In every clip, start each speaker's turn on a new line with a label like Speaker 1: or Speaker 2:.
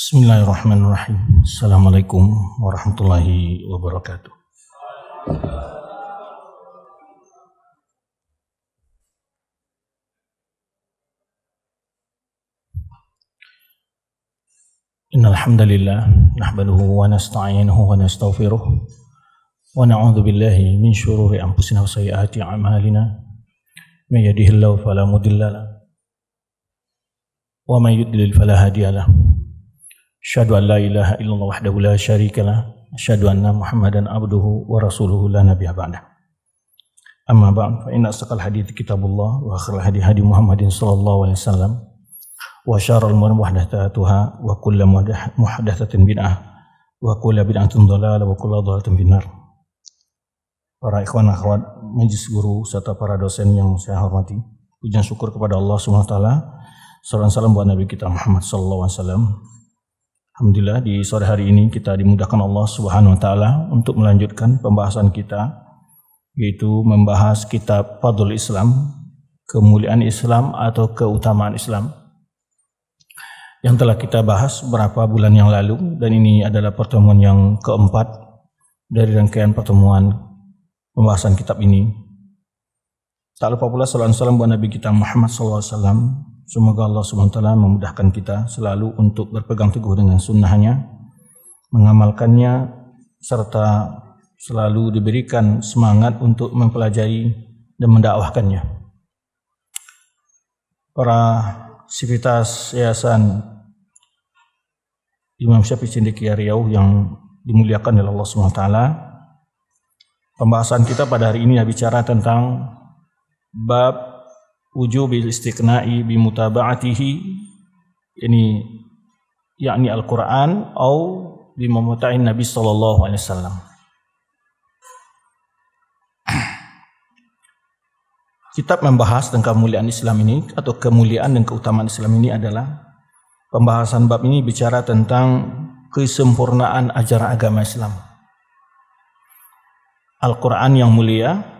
Speaker 1: Bismillahirrahmanirrahim. Assalamualaikum warahmatullahi wabarakatuh. إن الحمد لله نحمده ونستعينه ونستغفره ونعوذ بالله من شرور أنفسنا وسيئات أعمالنا من يهده الله فلا مضل له ومن يضلل فلا هادي له Asyhadu an la ilaha illallah wahdahu la syarikalah. Asyhadu anna Muhammadan abduhu wa rasuluhu la nabiyya ba'dah. Amma ba'd, fa inna asqal hadits kitabullah wa akhir hadi hadi Muhammadin sallallahu alaihi wasallam. Wa syarrul umuri muhdatsatuha wa kullu muhdatsatin bid'ah wa kullu bid'atin dhalalah wa kullu dhalalatin binar. Para ikhwan akhwat, majlis guru serta para dosen yang saya hormati, pujian syukur kepada Allah Subhanahu wa taala. Salam salam buat Nabi kita Muhammad sallallahu alaihi wasallam Alhamdulillah di sore hari ini kita dimudahkan Allah Subhanahu wa taala untuk melanjutkan pembahasan kita yaitu membahas kitab Fadul Islam, kemuliaan Islam atau keutamaan Islam yang telah kita bahas beberapa bulan yang lalu dan ini adalah pertemuan yang keempat dari rangkaian pertemuan pembahasan kitab ini. Tak lupa pula salam salam buat Nabi kita Muhammad SAW Semoga Allah SWT memudahkan kita selalu untuk berpegang teguh dengan sunnahnya, mengamalkannya, serta selalu diberikan semangat untuk mempelajari dan mendakwahkannya. Para sivitas Yayasan Imam Syafi'i Sindiki ya Riau yang dimuliakan oleh Allah SWT. Pembahasan kita pada hari ini bicara tentang bab wujubil istiqna'i mutaba'atihi ini yakni Al-Qur'an atau bimamata'in Nabi sallallahu alaihi wasallam. Kitab membahas tentang kemuliaan Islam ini atau kemuliaan dan keutamaan Islam ini adalah pembahasan bab ini bicara tentang kesempurnaan ajaran agama Islam. Al-Quran yang mulia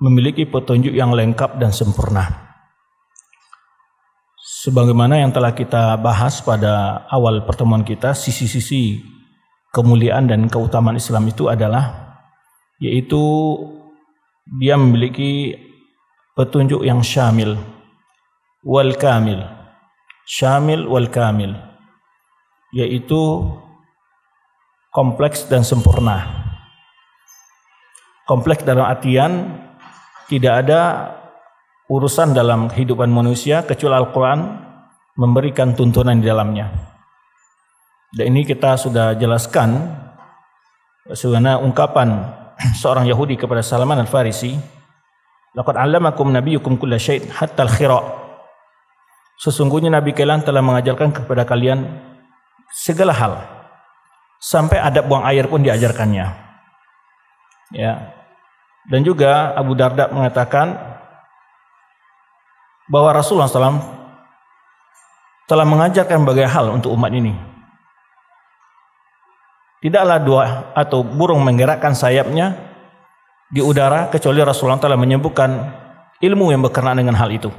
Speaker 1: memiliki petunjuk yang lengkap dan sempurna. Sebagaimana yang telah kita bahas pada awal pertemuan kita, sisi-sisi kemuliaan dan keutamaan Islam itu adalah yaitu dia memiliki petunjuk yang syamil wal kamil. Syamil wal kamil yaitu kompleks dan sempurna. Kompleks dalam artian tidak ada urusan dalam kehidupan manusia kecuali Al-Quran memberikan tuntunan di dalamnya. Dan ini kita sudah jelaskan sebenarnya ungkapan seorang Yahudi kepada Salman Al-Farisi, "Laqad Nabi nabiyyukum kulla syait hatta al-khira'." Sesungguhnya Nabi kalian telah mengajarkan kepada kalian segala hal. Sampai adab buang air pun diajarkannya. Ya. Dan juga Abu Darda mengatakan bahwa Rasulullah SAW telah mengajarkan berbagai hal untuk umat ini. Tidaklah dua atau burung menggerakkan sayapnya di udara kecuali Rasulullah telah menyebutkan ilmu yang berkenaan dengan hal itu.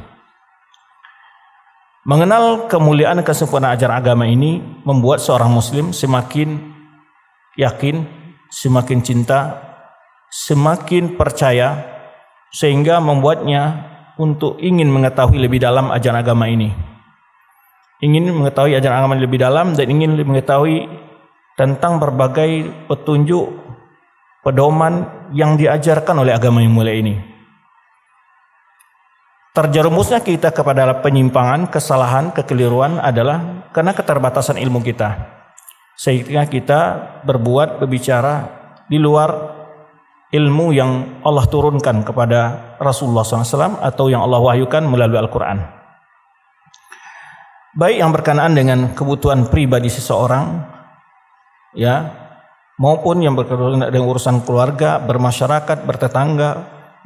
Speaker 1: Mengenal kemuliaan kesempurnaan ajaran agama ini membuat seorang muslim semakin yakin, semakin cinta semakin percaya sehingga membuatnya untuk ingin mengetahui lebih dalam ajaran agama ini. Ingin mengetahui ajaran agama ini lebih dalam dan ingin mengetahui tentang berbagai petunjuk pedoman yang diajarkan oleh agama yang mulia ini. Terjerumusnya kita kepada penyimpangan, kesalahan, kekeliruan adalah karena keterbatasan ilmu kita. Sehingga kita berbuat berbicara di luar ilmu yang Allah turunkan kepada Rasulullah SAW atau yang Allah wahyukan melalui Al-Quran. Baik yang berkenaan dengan kebutuhan pribadi seseorang, ya, maupun yang berkenaan dengan urusan keluarga, bermasyarakat, bertetangga,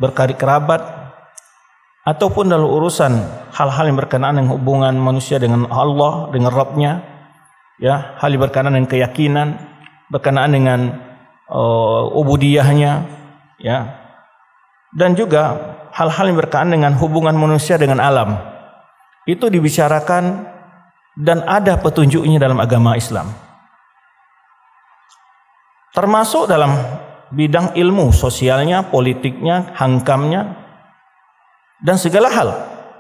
Speaker 1: berkari kerabat, ataupun dalam urusan hal-hal yang berkenaan dengan hubungan manusia dengan Allah, dengan Rabbnya, ya, hal yang berkenaan dengan keyakinan, berkenaan dengan uh, ubudiyahnya ya dan juga hal-hal yang berkaitan dengan hubungan manusia dengan alam itu dibicarakan dan ada petunjuknya dalam agama Islam termasuk dalam bidang ilmu sosialnya, politiknya, hankamnya, dan segala hal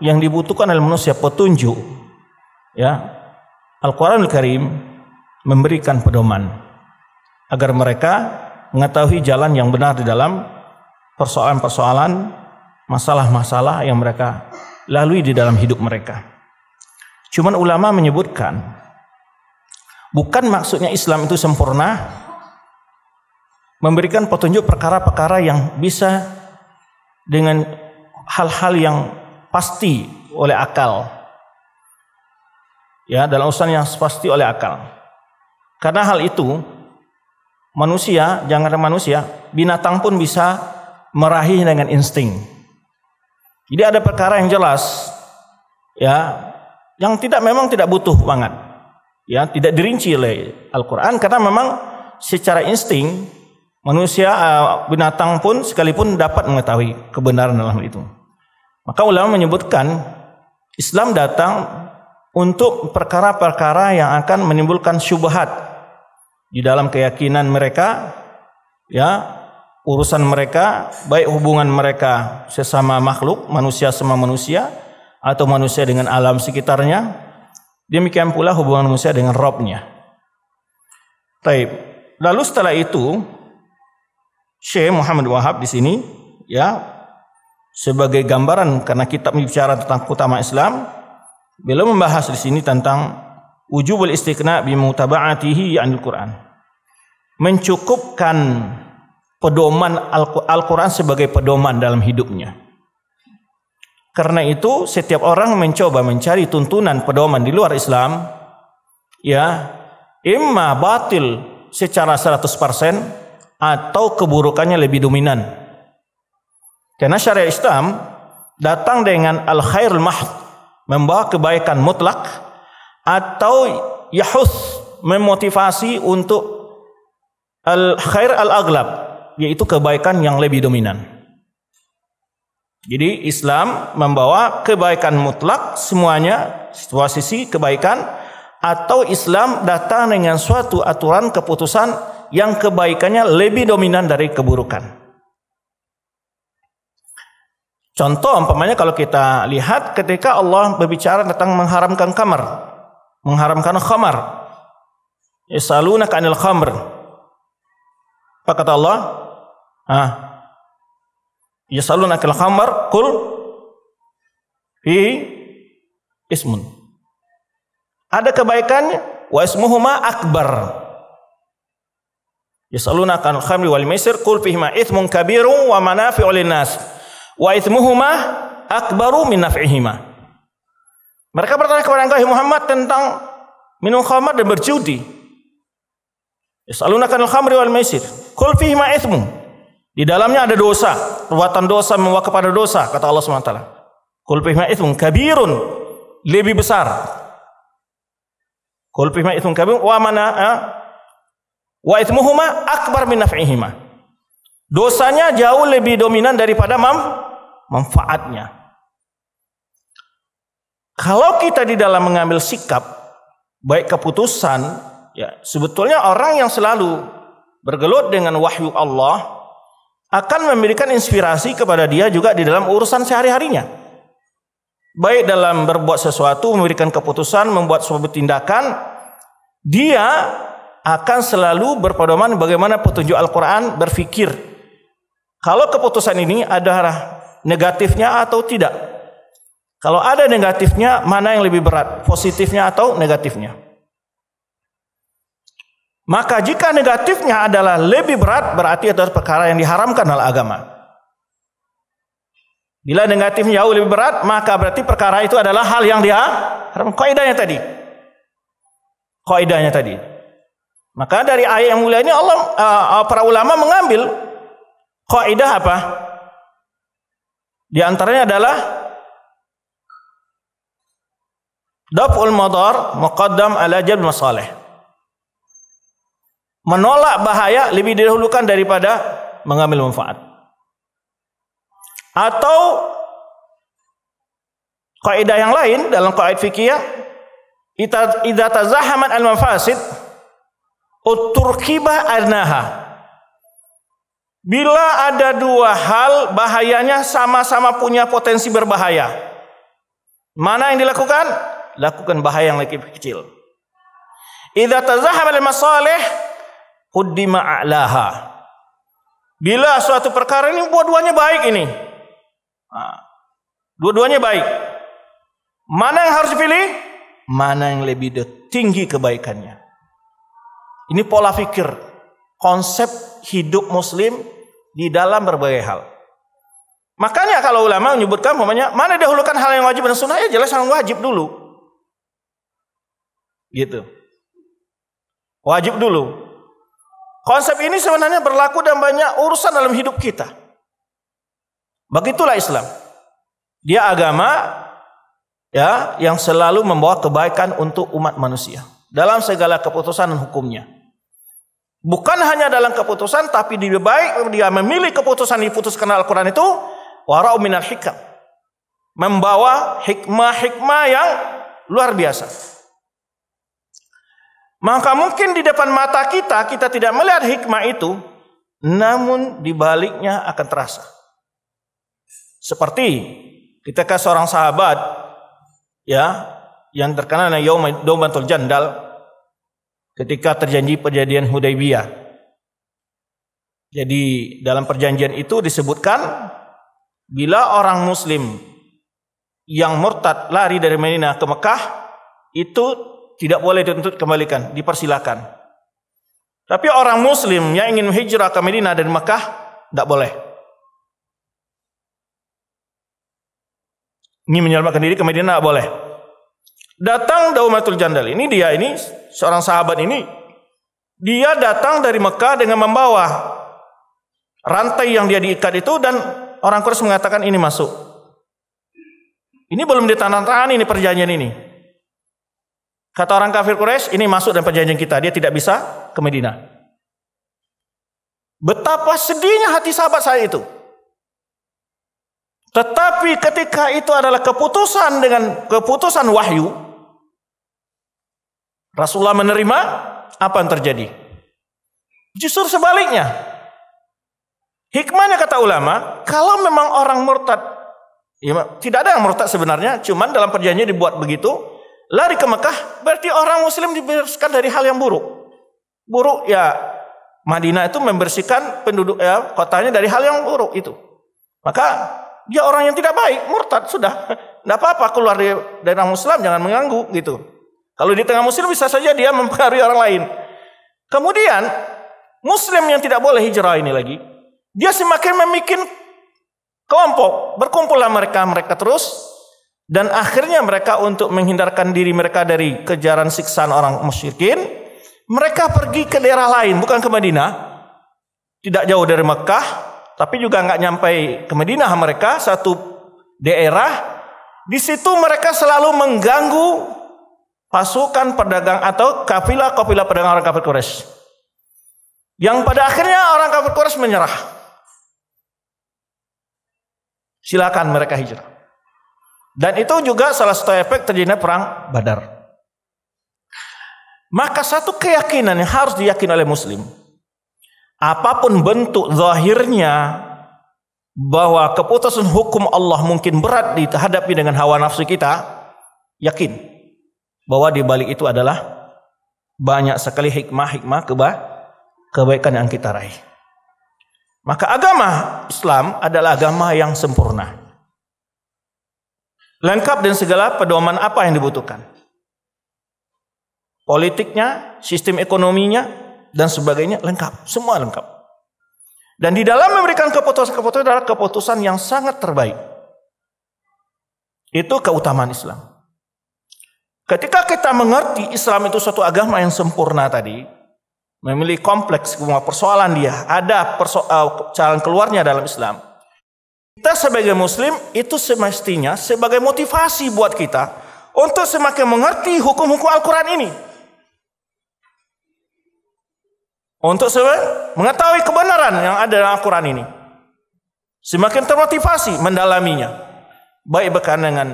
Speaker 1: yang dibutuhkan oleh manusia petunjuk ya Al-Qur'anul Karim memberikan pedoman agar mereka mengetahui jalan yang benar di dalam persoalan-persoalan, masalah-masalah yang mereka lalui di dalam hidup mereka. Cuman ulama menyebutkan bukan maksudnya Islam itu sempurna memberikan petunjuk perkara-perkara yang bisa dengan hal-hal yang pasti oleh akal. Ya, dalam urusan yang pasti oleh akal. Karena hal itu manusia, jangan manusia, binatang pun bisa meraih dengan insting. Jadi ada perkara yang jelas, ya, yang tidak memang tidak butuh banget, ya, tidak dirinci oleh Al-Quran karena memang secara insting manusia eh, binatang pun sekalipun dapat mengetahui kebenaran dalam itu. Maka ulama menyebutkan Islam datang untuk perkara-perkara yang akan menimbulkan syubhat di dalam keyakinan mereka ya urusan mereka baik hubungan mereka sesama makhluk manusia sama manusia atau manusia dengan alam sekitarnya demikian pula hubungan manusia dengan Robnya Taib. lalu setelah itu Syekh Muhammad Wahab di sini ya sebagai gambaran karena kitab bicara tentang utama Islam beliau membahas di sini tentang wujubul istiqna bimutaba'atihi al Quran. Mencukupkan pedoman Al-Quran sebagai pedoman dalam hidupnya. Karena itu setiap orang mencoba mencari tuntunan pedoman di luar Islam, ya, imma batil secara 100% atau keburukannya lebih dominan. Karena syariat Islam datang dengan al-khairul mahd, membawa kebaikan mutlak atau yahus memotivasi untuk al khair al aglab yaitu kebaikan yang lebih dominan. Jadi Islam membawa kebaikan mutlak semuanya situasi si kebaikan atau Islam datang dengan suatu aturan keputusan yang kebaikannya lebih dominan dari keburukan. Contoh umpamanya kalau kita lihat ketika Allah berbicara tentang mengharamkan kamar mengharamkan khamar. Yasalunaka kanil khamr. Apa kata Allah? Ah. Yasalunaka kanil khamr, qul fi ismun. Ada kebaikannya wa ismuhuma akbar. Yasalunaka kanil khamri wal maisir, qul ma ithmun kabirun wa manafi'ul lin-nas. Wa ithmuhuma akbaru min naf'ihima. Mereka bertanya kepada engkau Muhammad tentang minum khamar dan berjudi. Yasalunaka al khamri wal maisir. Qul fihi ma ithmu. Di dalamnya ada dosa, perbuatan dosa membawa kepada dosa, kata Allah SWT. Qul fihi ma ithmu kabirun. Lebih besar. Qul fihi ma ithmu kabirun wa mana wa ithmuhuma akbar min naf'ihima. Dosanya jauh lebih dominan daripada manfaatnya. Kalau kita di dalam mengambil sikap, baik keputusan, ya sebetulnya orang yang selalu bergelut dengan wahyu Allah akan memberikan inspirasi kepada dia juga di dalam urusan sehari-harinya. Baik dalam berbuat sesuatu, memberikan keputusan, membuat sebuah tindakan, dia akan selalu berpedoman bagaimana petunjuk Al-Quran berfikir. Kalau keputusan ini ada negatifnya atau tidak, kalau ada negatifnya, mana yang lebih berat? Positifnya atau negatifnya? Maka jika negatifnya adalah lebih berat, berarti itu adalah perkara yang diharamkan oleh agama. Bila negatifnya jauh lebih berat, maka berarti perkara itu adalah hal yang diharamkan. Kaidahnya tadi. Kaidahnya tadi. Maka dari ayat yang mulia ini Allah uh, uh, para ulama mengambil kaidah apa? Di antaranya adalah Daf'ul madar muqaddam ala jalb masalih. Menolak bahaya lebih didahulukan daripada mengambil manfaat. Atau kaidah yang lain dalam kaidah fikih idza tazahamat al mafasid uturkiba arnaha Bila ada dua hal bahayanya sama-sama punya potensi berbahaya. Mana yang dilakukan? lakukan bahaya yang lebih kecil. Idza tazahama al-masalih quddima a'laha. Bila suatu perkara ini buat duanya baik ini. Dua-duanya baik. Mana yang harus dipilih? Mana yang lebih tinggi kebaikannya? Ini pola pikir, konsep hidup muslim di dalam berbagai hal. Makanya kalau ulama menyebutkan umpamanya mana dahulukan hal yang wajib dan sunnah ya jelas yang wajib dulu. Gitu. Wajib dulu. Konsep ini sebenarnya berlaku dan banyak urusan dalam hidup kita. Begitulah Islam. Dia agama ya yang selalu membawa kebaikan untuk umat manusia dalam segala keputusan dan hukumnya. Bukan hanya dalam keputusan tapi lebih baik dia memilih keputusan yang diputuskan Al-Qur'an itu warau minal hikam. Membawa hikmah-hikmah yang luar biasa. Maka mungkin di depan mata kita kita tidak melihat hikmah itu, namun di baliknya akan terasa. Seperti ketika seorang sahabat ya yang terkenal dengan Yaum Dombantul Jandal ketika terjanji perjanjian Hudaybiyah. Jadi dalam perjanjian itu disebutkan bila orang muslim yang murtad lari dari Medina ke Mekah itu tidak boleh dituntut kembalikan, dipersilakan. Tapi orang muslim yang ingin hijrah ke Madinah dan Mekah tidak boleh. Ini menyelamatkan diri ke Madinah tidak boleh. Datang Daumatul Jandal ini dia ini seorang sahabat ini dia datang dari Mekah dengan membawa rantai yang dia diikat itu dan orang Quraisy mengatakan ini masuk. Ini belum ditandatangani ini perjanjian ini. Kata orang kafir Quraisy, ini masuk dalam perjanjian kita, dia tidak bisa ke Madinah. Betapa sedihnya hati sahabat saya itu. Tetapi ketika itu adalah keputusan dengan keputusan wahyu, Rasulullah menerima apa yang terjadi? Justru sebaliknya. Hikmahnya kata ulama, kalau memang orang murtad, ya, tidak ada yang murtad sebenarnya, cuman dalam perjanjian dibuat begitu, lari ke Mekah, berarti orang muslim dibersihkan dari hal yang buruk. Buruk ya Madinah itu membersihkan penduduk ya, kotanya dari hal yang buruk itu. Maka dia orang yang tidak baik, murtad sudah. Tidak apa-apa keluar dari daerah muslim jangan mengganggu gitu. Kalau di tengah muslim bisa saja dia mempengaruhi orang lain. Kemudian muslim yang tidak boleh hijrah ini lagi, dia semakin memikin kelompok, berkumpullah mereka mereka terus dan akhirnya mereka untuk menghindarkan diri mereka dari kejaran siksaan orang musyrikin, mereka pergi ke daerah lain, bukan ke Madinah. Tidak jauh dari Mekah, tapi juga nggak nyampe ke Madinah mereka, satu daerah. Di situ mereka selalu mengganggu pasukan pedagang atau kafilah-kafilah pedagang orang kafir Quraisy. Yang pada akhirnya orang kafir Quraisy menyerah. Silakan mereka hijrah. Dan itu juga salah satu efek terjadinya perang Badar. Maka satu keyakinan yang harus diyakini oleh muslim, apapun bentuk zahirnya bahwa keputusan hukum Allah mungkin berat dihadapi dengan hawa nafsu kita, yakin bahwa di balik itu adalah banyak sekali hikmah-hikmah keba kebaikan yang kita raih. Maka agama Islam adalah agama yang sempurna. Lengkap dan segala pedoman apa yang dibutuhkan. Politiknya, sistem ekonominya, dan sebagainya lengkap. Semua lengkap. Dan di dalam memberikan keputusan-keputusan adalah keputusan yang sangat terbaik. Itu keutamaan Islam. Ketika kita mengerti Islam itu suatu agama yang sempurna tadi, memiliki kompleks semua persoalan dia, ada perso eh, jalan keluarnya dalam Islam. Kita sebagai muslim itu semestinya sebagai motivasi buat kita untuk semakin mengerti hukum-hukum Al-Quran ini. Untuk mengetahui kebenaran yang ada dalam Al-Quran ini. Semakin termotivasi mendalaminya. Baik berkaitan dengan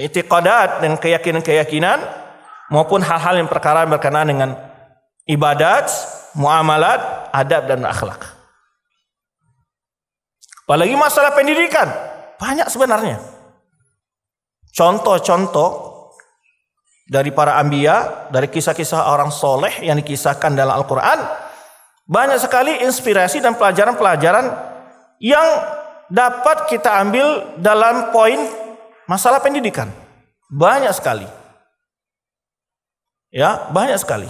Speaker 1: itikadat dan keyakinan-keyakinan maupun hal-hal yang perkara berkenaan dengan ibadat, muamalat, adab dan akhlak. Apalagi masalah pendidikan. Banyak sebenarnya. Contoh-contoh dari para ambia, dari kisah-kisah orang soleh yang dikisahkan dalam Al-Quran, banyak sekali inspirasi dan pelajaran-pelajaran yang dapat kita ambil dalam poin masalah pendidikan. Banyak sekali. Ya, banyak sekali.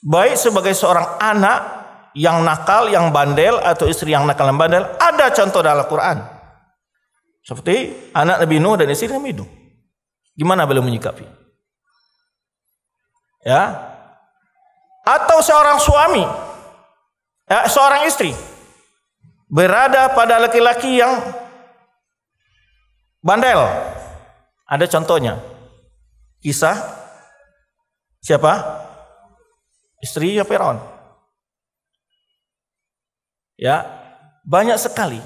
Speaker 1: Baik sebagai seorang anak yang nakal, yang bandel atau istri yang nakal dan bandel ada contoh dalam Al-Qur'an. Seperti anak Nabi Nuh dan istri Nabi Nuh. Gimana beliau menyikapi? Ya. Atau seorang suami, ya, seorang istri berada pada laki-laki yang bandel. Ada contohnya. Kisah siapa? Istri Firaun. Ya, banyak sekali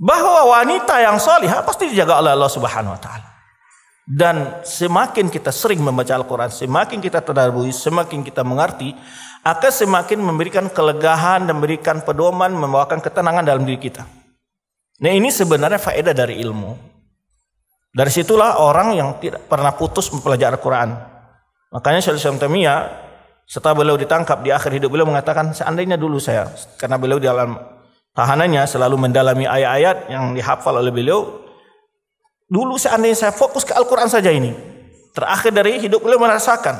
Speaker 1: bahwa wanita yang salihah pasti dijaga oleh Allah Subhanahu wa taala. Dan semakin kita sering membaca Al-Quran, semakin kita tadarus, semakin kita mengerti, akan semakin memberikan kelegahan dan memberikan pedoman, membawakan ketenangan dalam diri kita. Nah ini sebenarnya faedah dari ilmu. Dari situlah orang yang tidak pernah putus mempelajari Al-Quran. Makanya Syaikhul Syamtamia setelah beliau ditangkap di akhir hidup beliau mengatakan seandainya dulu saya karena beliau di dalam tahanannya selalu mendalami ayat-ayat yang dihafal oleh beliau dulu seandainya saya fokus ke Al-Qur'an saja ini terakhir dari hidup beliau merasakan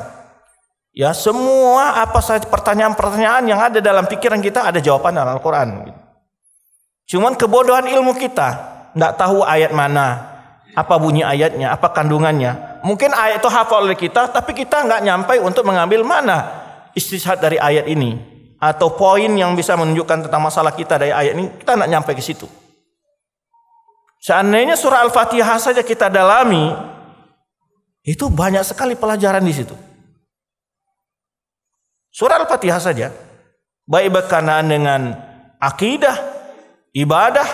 Speaker 1: ya semua apa saja pertanyaan-pertanyaan yang ada dalam pikiran kita ada jawaban dalam Al-Qur'an cuman kebodohan ilmu kita tidak tahu ayat mana apa bunyi ayatnya? Apa kandungannya? Mungkin ayat itu hafal oleh kita, tapi kita nggak nyampe untuk mengambil mana istihad dari ayat ini atau poin yang bisa menunjukkan tentang masalah kita dari ayat ini. Kita nggak nyampe ke situ. Seandainya surah Al-Fatihah saja kita dalami, itu banyak sekali pelajaran di situ. Surah Al-Fatihah saja, baik berkenaan dengan akidah, ibadah,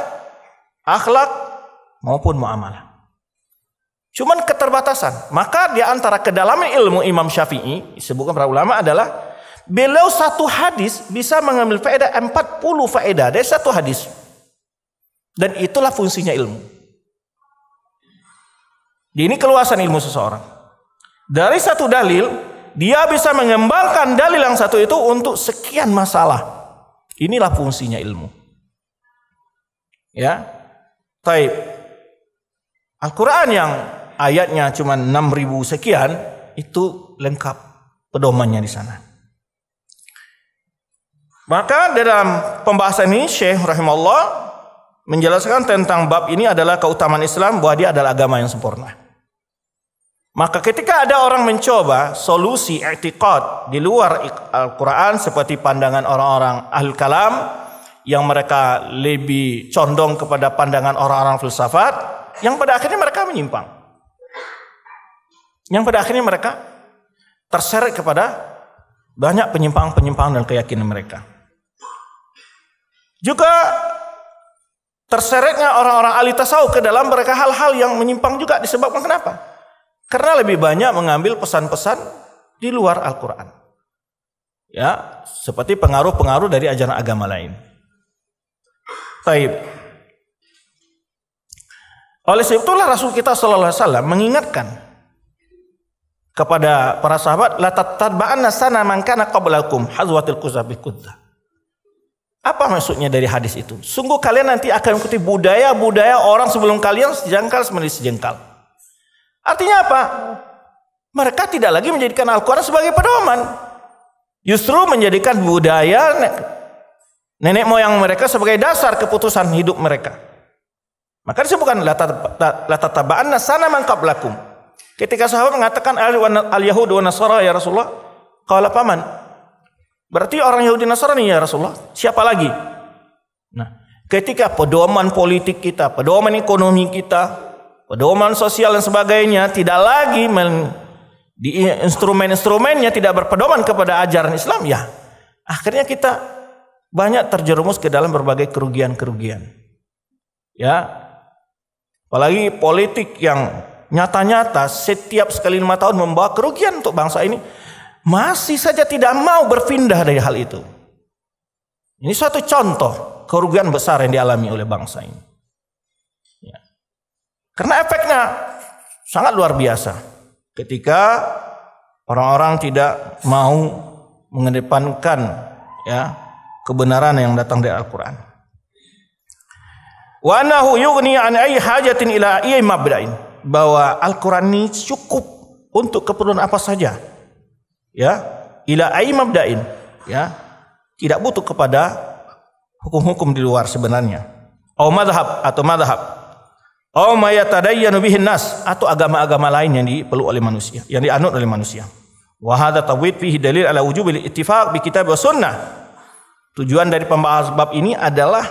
Speaker 1: akhlak maupun muamalah. Cuman keterbatasan. Maka di antara kedalaman ilmu Imam Syafi'i sebutkan para ulama adalah beliau satu hadis bisa mengambil faedah 40 faedah dari satu hadis. Dan itulah fungsinya ilmu. Ini keluasan ilmu seseorang. Dari satu dalil, dia bisa mengembangkan dalil yang satu itu untuk sekian masalah. Inilah fungsinya ilmu. Ya. Taib. Al-Qur'an yang ayatnya cuma 6000 sekian, itu lengkap pedomannya di sana. Maka dalam pembahasan ini Syekh rahimahullah menjelaskan tentang bab ini adalah keutamaan Islam bahwa dia adalah agama yang sempurna. Maka ketika ada orang mencoba solusi etikot di luar Al-Quran seperti pandangan orang-orang ahli kalam yang mereka lebih condong kepada pandangan orang-orang filsafat yang pada akhirnya mereka menyimpang. Yang pada akhirnya mereka terseret kepada banyak penyimpangan-penyimpangan dan keyakinan mereka. Juga terseretnya orang-orang ahli tasawuf ke dalam mereka hal-hal yang menyimpang juga disebabkan kenapa? Karena lebih banyak mengambil pesan-pesan di luar Al-Qur'an. Ya, seperti pengaruh-pengaruh dari ajaran agama lain. Taib. Oleh sebab itulah Rasul kita Sallallahu Alaihi Wasallam mengingatkan kepada para sahabat la tattaba'anna sana man kana qablakum hazwatil kuzabil Apa maksudnya dari hadis itu? Sungguh kalian nanti akan mengikuti budaya-budaya orang sebelum kalian sejengkal semenit sejengkal. Artinya apa? Mereka tidak lagi menjadikan Al-Quran sebagai pedoman. Justru menjadikan budaya nenek moyang mereka sebagai dasar keputusan hidup mereka. Maka disebutkan la tataba'anna sana man qablakum. Ketika sahabat mengatakan al-Yahud wa Nasara ya Rasulullah, qala paman. Berarti orang Yahudi Nasrani ya Rasulullah, siapa lagi? Nah, ketika pedoman politik kita, pedoman ekonomi kita, pedoman sosial dan sebagainya tidak lagi men, di instrumen-instrumennya tidak berpedoman kepada ajaran Islam ya. Akhirnya kita banyak terjerumus ke dalam berbagai kerugian-kerugian. Ya. Apalagi politik yang nyata-nyata setiap sekali lima tahun membawa kerugian untuk bangsa ini, masih saja tidak mau berpindah dari hal itu. Ini suatu contoh kerugian besar yang dialami oleh bangsa ini. Ya. Karena efeknya sangat luar biasa. Ketika orang-orang tidak mau mengedepankan ya kebenaran yang datang dari Al-Qur'an. Wa annahu yughni an ayyi hajatin ila mabda'in bahwa Al-Quran ini cukup untuk keperluan apa saja. Ya, ila aimabdain. Ya, tidak butuh kepada hukum-hukum di luar sebenarnya. Au madhab atau madhab. Au mayatadayyanu bihin nas atau agama-agama lain yang diperlu oleh manusia, yang dianut oleh manusia. Wa hadza tawid fihi dalil ala wujubil ittifaq bi kitab wa sunnah. Tujuan dari pembahas bab ini adalah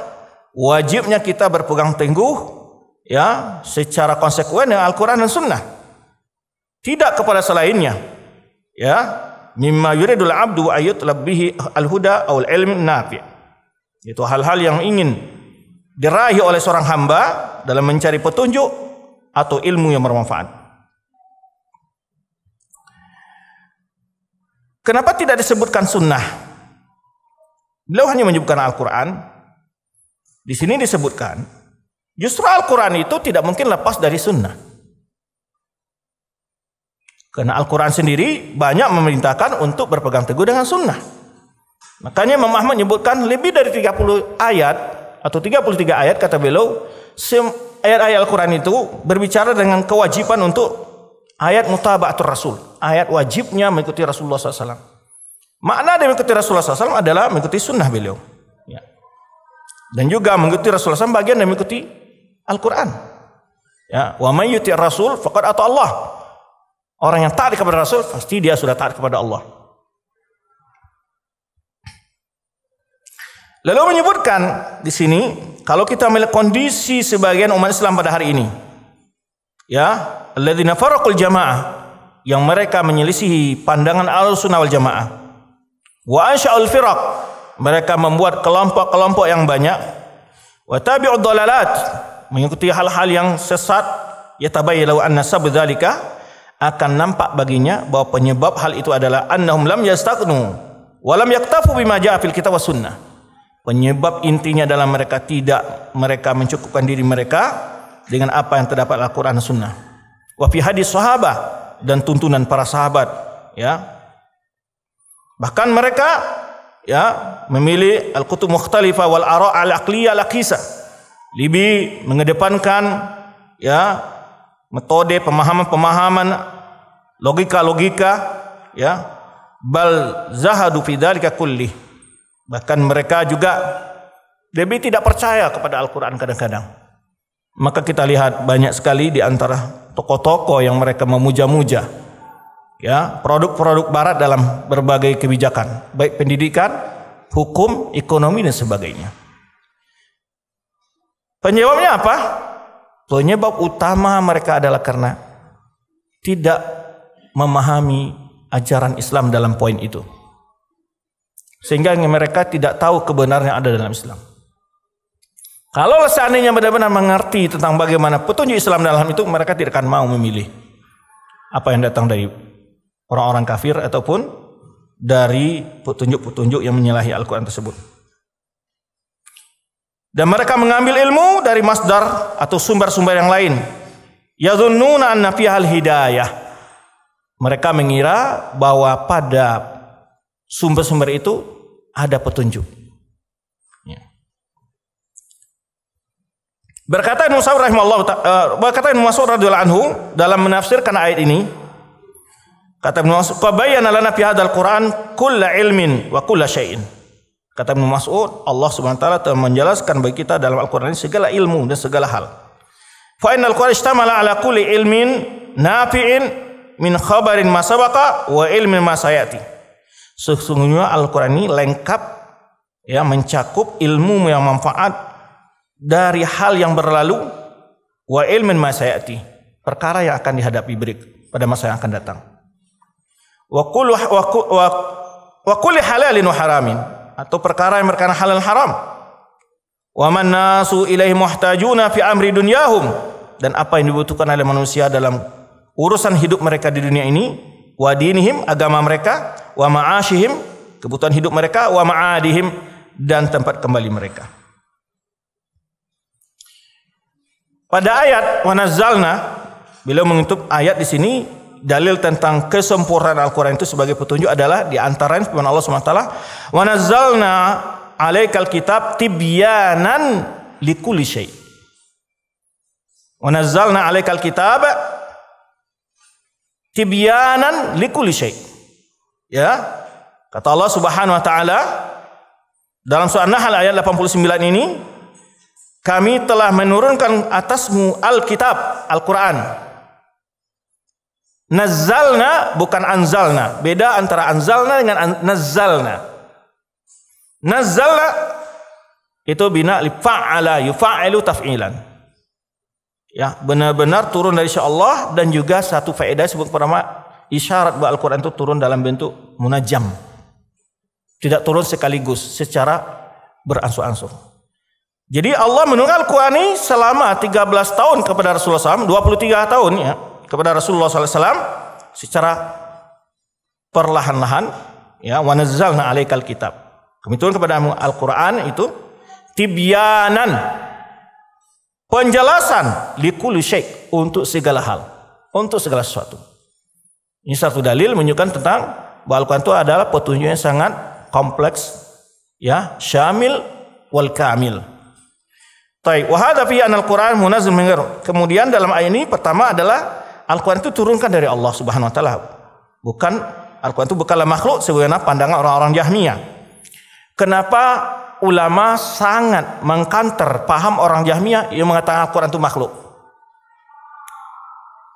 Speaker 1: wajibnya kita berpegang teguh ya secara konsekuen dengan Al-Qur'an dan Sunnah. Tidak kepada selainnya. Ya, mimma yuridul abdu ayat lebih al-huda awal ilmi nafi'. Itu hal-hal yang ingin diraih oleh seorang hamba dalam mencari petunjuk atau ilmu yang bermanfaat. Kenapa tidak disebutkan sunnah? Beliau hanya menyebutkan Al-Quran. Di sini disebutkan Justru Al-Quran itu tidak mungkin lepas dari sunnah. Karena Al-Quran sendiri banyak memerintahkan untuk berpegang teguh dengan sunnah. Makanya Imam Ahmad menyebutkan lebih dari 30 ayat atau 33 ayat kata beliau ayat-ayat Al-Quran itu berbicara dengan kewajiban untuk ayat mutaba'atul rasul. Ayat wajibnya mengikuti Rasulullah SAW. Makna dari mengikuti Rasulullah SAW adalah mengikuti sunnah beliau. Ya. Dan juga mengikuti Rasulullah SAW bagian dari mengikuti Al-Quran. Ya, wa may yuti rasul faqad atau Allah. Orang yang taat kepada Rasul pasti dia sudah taat kepada Allah. Lalu menyebutkan di sini kalau kita melihat kondisi sebagian umat Islam pada hari ini. Ya, alladzina faraqul jamaah yang mereka menyelisihi pandangan al Sunnah wal Jamaah. Wa ansya'ul firaq mereka membuat kelompok-kelompok yang banyak. Wa tabi'ud dalalat mengikuti hal-hal yang sesat, ya yatabayyalu anna sabdzalika akan nampak baginya bahwa penyebab hal itu adalah annahum lam yastaqnu wa lam yaktafu bima jaa fil kitab sunnah. Penyebab intinya adalah mereka tidak mereka mencukupkan diri mereka dengan apa yang terdapat Al-Qur'an Sunnah. Wa fi hadis sahabat dan tuntunan para sahabat, ya. Bahkan mereka ya memilih al-kutub mukhtalifah wal ara' al-aqliyah al-aqisah Libi mengedepankan ya metode pemahaman-pemahaman logika-logika ya bal zahadu fi dzalika kulli bahkan mereka juga lebih tidak percaya kepada Al-Qur'an kadang-kadang maka kita lihat banyak sekali di antara tokoh-tokoh yang mereka memuja-muja ya produk-produk barat dalam berbagai kebijakan baik pendidikan hukum ekonomi dan sebagainya Penyebabnya apa? Penyebab utama mereka adalah karena tidak memahami ajaran Islam dalam poin itu. Sehingga mereka tidak tahu kebenaran yang ada dalam Islam. Kalau seandainya benar-benar mengerti tentang bagaimana petunjuk Islam dalam itu, mereka tidak akan mau memilih apa yang datang dari orang-orang kafir ataupun dari petunjuk-petunjuk yang menyalahi Al-Quran tersebut. Dan mereka mengambil ilmu dari masdar atau sumber-sumber yang lain. Yazunnuna anna fihal hidayah. Mereka mengira bahwa pada sumber-sumber itu ada petunjuk. Ya. Berkata Ibnu Mas'ud rahimallahu eh, berkata Ibnu Mas'ud radhiyallahu anhu dalam menafsirkan ayat ini kata Ibnu Mas'ud qabayyana lana fi hadzal Qur'an kulla ilmin wa kulla syai'in. Kata Ibnu Mas'ud, Allah Subhanahu wa taala telah menjelaskan bagi kita dalam Al-Qur'an segala ilmu dan segala hal. Fa innal Qur'an istamala ala kulli ilmin nafi'in min khabarin ma sabaqa wa ilmin ma sayati. Sesungguhnya Al-Qur'an ini lengkap ya mencakup ilmu yang manfaat dari hal yang berlalu wa ilmin ma sayati, perkara yang akan dihadapi pada masa yang akan datang. Wa kullu wa kulli halalin wa haramin atau perkara yang berkaitan halal haram. Wa man nasu ilaihi muhtajuna fi amri dunyahum dan apa yang dibutuhkan oleh manusia dalam urusan hidup mereka di dunia ini, wa dinihim agama mereka, wa ma'ashihim kebutuhan hidup mereka, wa ma'adihim dan tempat kembali mereka. Pada ayat wanazzalna beliau mengutip ayat di sini dalil tentang kesempurnaan Al-Quran itu sebagai petunjuk adalah di antara firman Allah SWT wa nazzalna alaikal kitab tibyanan likulli syai wa nazzalna alaikal kitab tibyanan likulli syai ya kata Allah Subhanahu wa taala dalam surah An-Nahl ayat 89 ini kami telah menurunkan atasmu Alkitab Al-Quran Nazalna bukan anzalna. Beda antara anzalna dengan an nazalna. Nazalna itu bina li fa'ala yufa'ilu taf'ilan. Ya, benar-benar turun dari Allah dan juga satu faedah sebut pertama isyarat bahwa Al-Qur'an itu turun dalam bentuk munajam. Tidak turun sekaligus secara beransur-ansur. Jadi Allah menunggalkuani Al-Qur'an selama 13 tahun kepada Rasulullah SAW, 23 tahun ya kepada Rasulullah SAW secara perlahan-lahan ya wanazzalna alaikal kitab kami turun kepada Al-Quran itu tibyanan penjelasan likulu syek untuk segala hal untuk segala sesuatu ini satu dalil menunjukkan tentang bahwa Al-Quran itu adalah petunjuk yang sangat kompleks ya syamil wal kamil Taib. Wahada tapi Al Quran munazil mengeru. Kemudian dalam ayat ini pertama adalah Al-Quran itu turunkan dari Allah Subhanahu Wa Taala, bukan Al-Quran itu bukanlah makhluk sebagaimana pandangan orang-orang Jahmiyah. Kenapa ulama sangat mengkanter paham orang Jahmiyah yang mengatakan Al-Quran itu makhluk?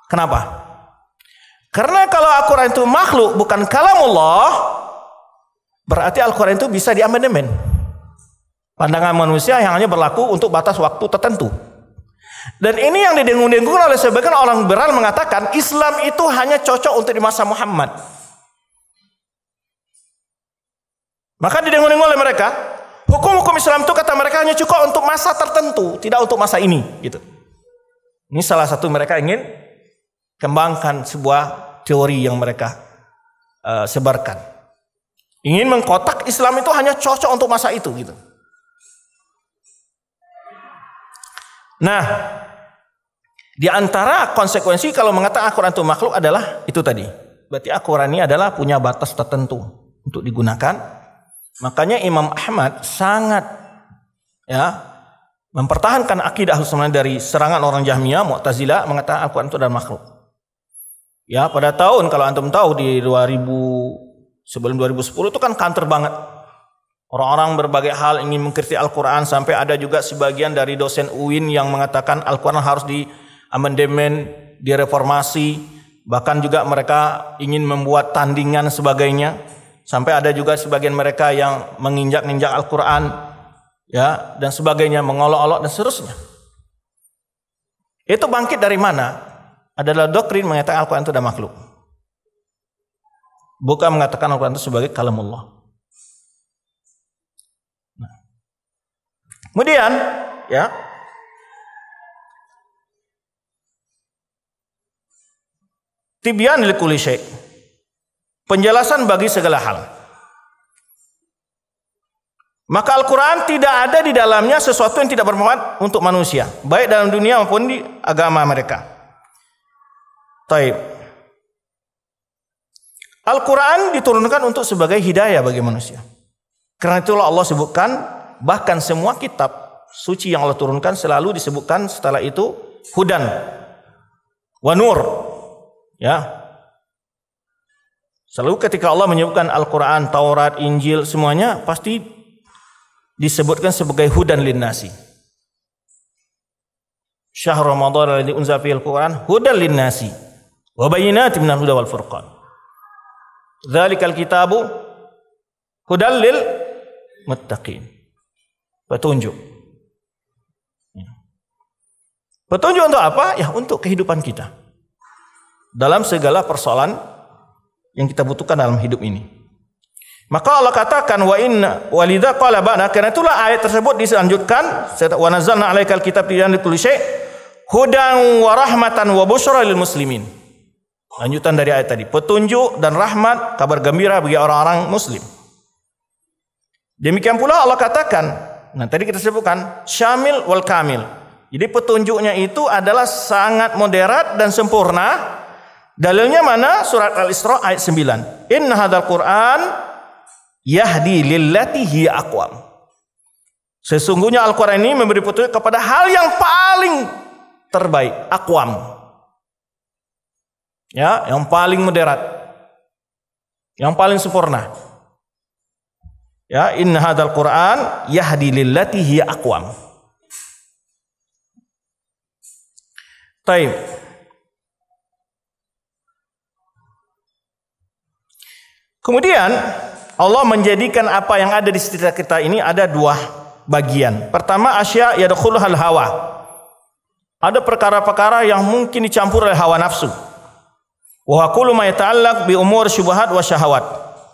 Speaker 1: Kenapa? Karena kalau Al-Quran itu makhluk bukan kalam Allah berarti Al-Quran itu bisa diamandemen. Pandangan manusia yang hanya berlaku untuk batas waktu tertentu. Dan ini yang didengung dengung oleh sebagian orang beral mengatakan Islam itu hanya cocok untuk di masa Muhammad. Maka didengung-dengung oleh mereka, hukum-hukum Islam itu kata mereka hanya cukup untuk masa tertentu, tidak untuk masa ini, gitu. Ini salah satu mereka ingin kembangkan sebuah teori yang mereka uh, sebarkan. Ingin mengkotak Islam itu hanya cocok untuk masa itu gitu. Nah, di antara konsekuensi kalau mengatakan Al-Quran itu makhluk adalah itu tadi. Berarti Al-Quran ini adalah punya batas tertentu untuk digunakan. Makanya Imam Ahmad sangat ya mempertahankan akidah Ahlussunnah dari serangan orang Jahmiyah, Mu'tazilah mengatakan Al-Quran itu adalah makhluk. Ya, pada tahun kalau antum tahu di 2000 sebelum 2010 itu kan kantor banget Orang-orang berbagai hal ingin mengkritik Al-Quran sampai ada juga sebagian dari dosen UIN yang mengatakan Al-Quran harus di amendemen, direformasi, bahkan juga mereka ingin membuat tandingan sebagainya. Sampai ada juga sebagian mereka yang menginjak-injak Al-Quran, ya dan sebagainya, mengolok-olok dan seterusnya. Itu bangkit dari mana? Adalah doktrin mengatakan Al-Quran itu adalah makhluk. Bukan mengatakan Al-Quran itu sebagai kalamullah. Kemudian, ya. Tibyan likulli Penjelasan bagi segala hal. Maka Al-Quran tidak ada di dalamnya sesuatu yang tidak bermanfaat untuk manusia. Baik dalam dunia maupun di agama mereka. Taib. Al-Quran diturunkan untuk sebagai hidayah bagi manusia. Karena itulah Allah sebutkan bahkan semua kitab suci yang Allah turunkan selalu disebutkan setelah itu hudan wa nur ya selalu ketika Allah menyebutkan Al-Qur'an, Taurat, Injil semuanya pasti disebutkan sebagai hudan linnasi syahr ramadhan alladzi unzila fil qur'an hudan linnasi wa bayyinatin minal huda wal furqan dzalikal kitabu Hudan lil muttaqin petunjuk. Ya. Petunjuk untuk apa? Ya untuk kehidupan kita. Dalam segala persoalan yang kita butuhkan dalam hidup ini. Maka Allah katakan wa inna walida qala ba'na karena itulah ayat tersebut dilanjutkan wa nazzalna 'alaikal kitab tibyanan likulli syai' hudan wa rahmatan wa busyra lil muslimin. Lanjutan dari ayat tadi, petunjuk dan rahmat, kabar gembira bagi orang-orang muslim. Demikian pula Allah katakan Nah, tadi kita sebutkan syamil wal kamil. Jadi petunjuknya itu adalah sangat moderat dan sempurna. Dalilnya mana? Surat Al-Isra ayat 9. Inna hadzal Qur'an yahdi lillati hiya aqwam. Sesungguhnya Al-Qur'an ini memberi petunjuk kepada hal yang paling terbaik, aqwam. Ya, yang paling moderat. Yang paling sempurna. Ya, inna Qur'an yahdi lillati hiya aqwam. Taib. Kemudian Allah menjadikan apa yang ada di sekitar kita ini ada dua bagian. Pertama asya yadkhuluhal hawa. Ada perkara-perkara yang mungkin dicampur oleh hawa nafsu. Wa kullu ma bi umur syubhat wa syahawat.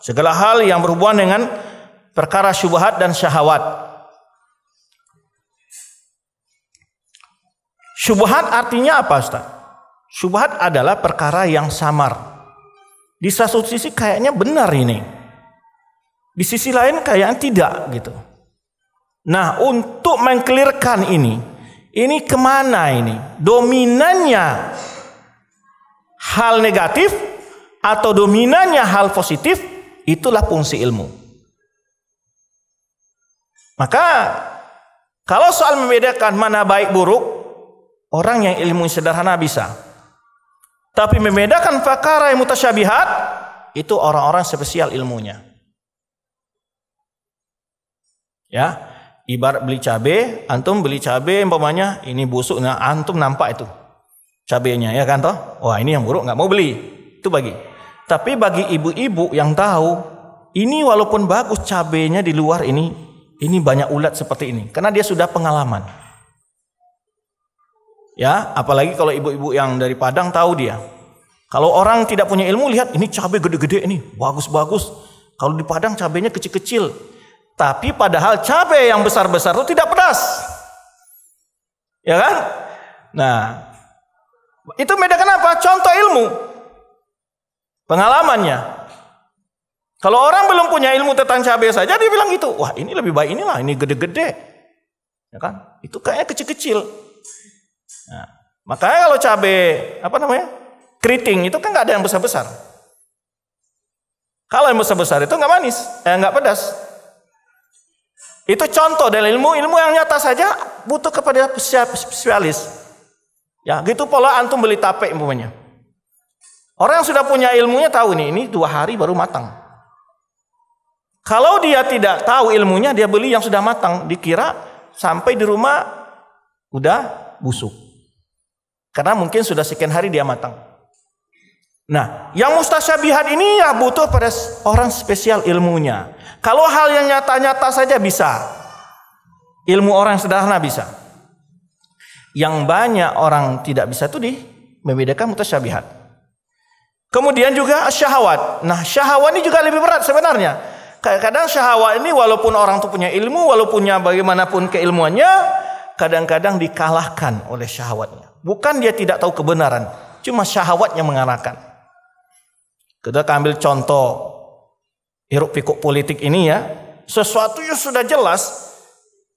Speaker 1: Segala hal yang berhubungan dengan perkara syubhat dan syahwat. Syubhat artinya apa, Ustaz? Syubhat adalah perkara yang samar. Di satu sisi kayaknya benar ini. Di sisi lain kayaknya tidak gitu. Nah, untuk mengklirkan ini, ini kemana ini? Dominannya hal negatif atau dominannya hal positif, itulah fungsi ilmu. Maka kalau soal membedakan mana baik buruk, orang yang ilmu sederhana bisa. Tapi membedakan fakara yang mutasyabihat itu orang-orang spesial ilmunya. Ya, ibarat beli cabe, antum beli cabe umpamanya ini busuk, nah antum nampak itu cabenya ya kan toh? Wah, ini yang buruk nggak mau beli. Itu bagi. Tapi bagi ibu-ibu yang tahu, ini walaupun bagus cabenya di luar ini ini banyak ulat seperti ini karena dia sudah pengalaman. Ya, apalagi kalau ibu-ibu yang dari Padang tahu dia. Kalau orang tidak punya ilmu lihat ini cabai gede-gede ini, bagus-bagus. Kalau di Padang cabainya kecil-kecil. Tapi padahal cabai yang besar-besar itu tidak pedas. Ya kan? Nah, itu beda kenapa? Contoh ilmu. Pengalamannya. Kalau orang belum punya ilmu tentang cabai saja dia bilang gitu, wah ini lebih baik inilah, ini gede-gede. Ya kan? Itu kayaknya kecil-kecil. Nah, makanya kalau cabai apa namanya? keriting itu kan nggak ada yang besar-besar. Kalau yang besar-besar itu nggak manis, eh, nggak pedas. Itu contoh dari ilmu, ilmu yang nyata saja butuh kepada spesialis. Ya, gitu pola antum beli tape umpamanya. Orang yang sudah punya ilmunya tahu nih, ini dua hari baru matang. Kalau dia tidak tahu ilmunya, dia beli yang sudah matang, dikira sampai di rumah udah busuk. Karena mungkin sudah sekian hari dia matang. Nah, yang mustasyabihat ini ya butuh pada orang spesial ilmunya. Kalau hal yang nyata-nyata saja bisa. Ilmu orang sederhana bisa. Yang banyak orang tidak bisa itu di membedakan mutasyabihat. Kemudian juga syahwat. Nah, syahwat ini juga lebih berat sebenarnya. Kadang-kadang syahwat ini walaupun orang itu punya ilmu, walaupun punya bagaimanapun keilmuannya, kadang-kadang dikalahkan oleh syahwatnya. Bukan dia tidak tahu kebenaran, cuma syahwatnya mengarahkan. Kita ambil contoh hiruk pikuk politik ini ya, sesuatu yang sudah jelas,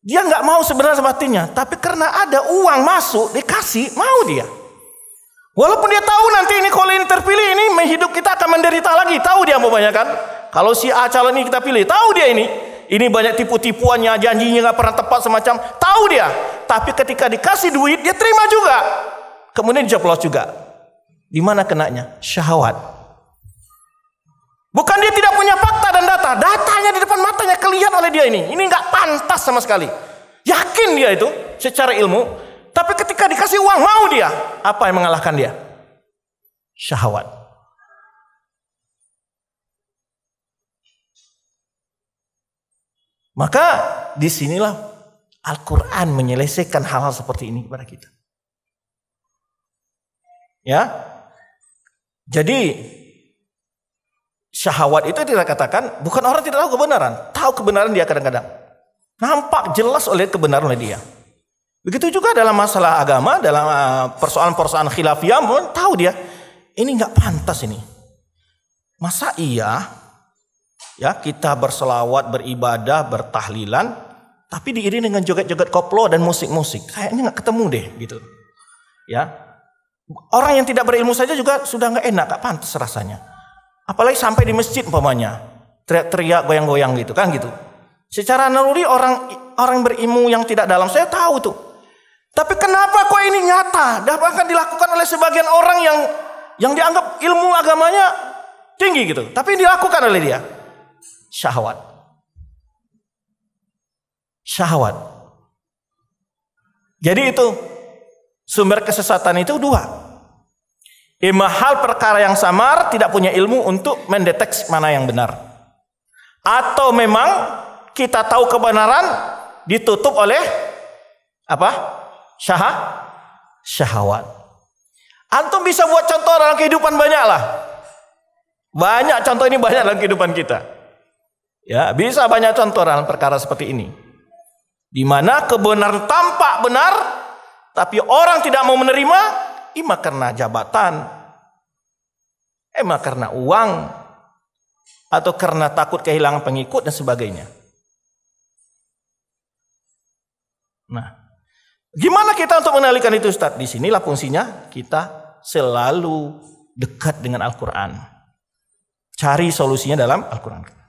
Speaker 1: dia nggak mau sebenarnya sebatinya, tapi karena ada uang masuk dikasih mau dia. Walaupun dia tahu nanti ini kalau ini terpilih ini hidup kita akan menderita lagi, tahu dia mau banyak kan? Kalau si A calon ini kita pilih, tahu dia ini. Ini banyak tipu-tipuannya, janjinya nggak pernah tepat semacam. Tahu dia. Tapi ketika dikasih duit, dia terima juga. Kemudian diceplos juga. Di mana kenanya? Syahwat. Bukan dia tidak punya fakta dan data. Datanya di depan matanya kelihatan oleh dia ini. Ini nggak pantas sama sekali. Yakin dia itu secara ilmu. Tapi ketika dikasih uang mau dia. Apa yang mengalahkan dia? Syahwat. Maka disinilah Al-Quran menyelesaikan hal-hal seperti ini kepada kita. Ya, jadi syahwat itu tidak katakan bukan orang tidak tahu kebenaran, tahu kebenaran dia kadang-kadang nampak jelas oleh kebenaran oleh dia. Begitu juga dalam masalah agama, dalam eh, persoalan-persoalan khilafiyah, tahu dia ini nggak pantas ini. Masa iya ya kita berselawat, beribadah, bertahlilan, tapi diiringi dengan joget-joget koplo dan musik-musik. Kayaknya nggak ketemu deh gitu. Ya. Orang yang tidak berilmu saja juga sudah nggak enak, nggak pantas rasanya. Apalagi sampai di masjid umpamanya, teriak-teriak, goyang-goyang gitu kan gitu. Secara naluri orang orang berilmu yang tidak dalam saya tahu tuh. Tapi kenapa kok ini nyata? Dan bahkan dilakukan oleh sebagian orang yang yang dianggap ilmu agamanya tinggi gitu. Tapi dilakukan oleh dia syahwat. Syahwat. Jadi itu sumber kesesatan itu dua. Ima hal perkara yang samar tidak punya ilmu untuk mendeteksi mana yang benar. Atau memang kita tahu kebenaran ditutup oleh apa? Syah syahwat. Antum bisa buat contoh dalam kehidupan banyaklah. Banyak contoh ini banyak dalam kehidupan kita. Ya, bisa banyak contoh dalam perkara seperti ini. Di mana kebenaran tampak benar, tapi orang tidak mau menerima, ima karena jabatan, ima karena uang, atau karena takut kehilangan pengikut dan sebagainya. Nah, gimana kita untuk mengendalikan itu Ustaz? Di sinilah fungsinya kita selalu dekat dengan Al-Quran. Cari solusinya dalam Al-Quran.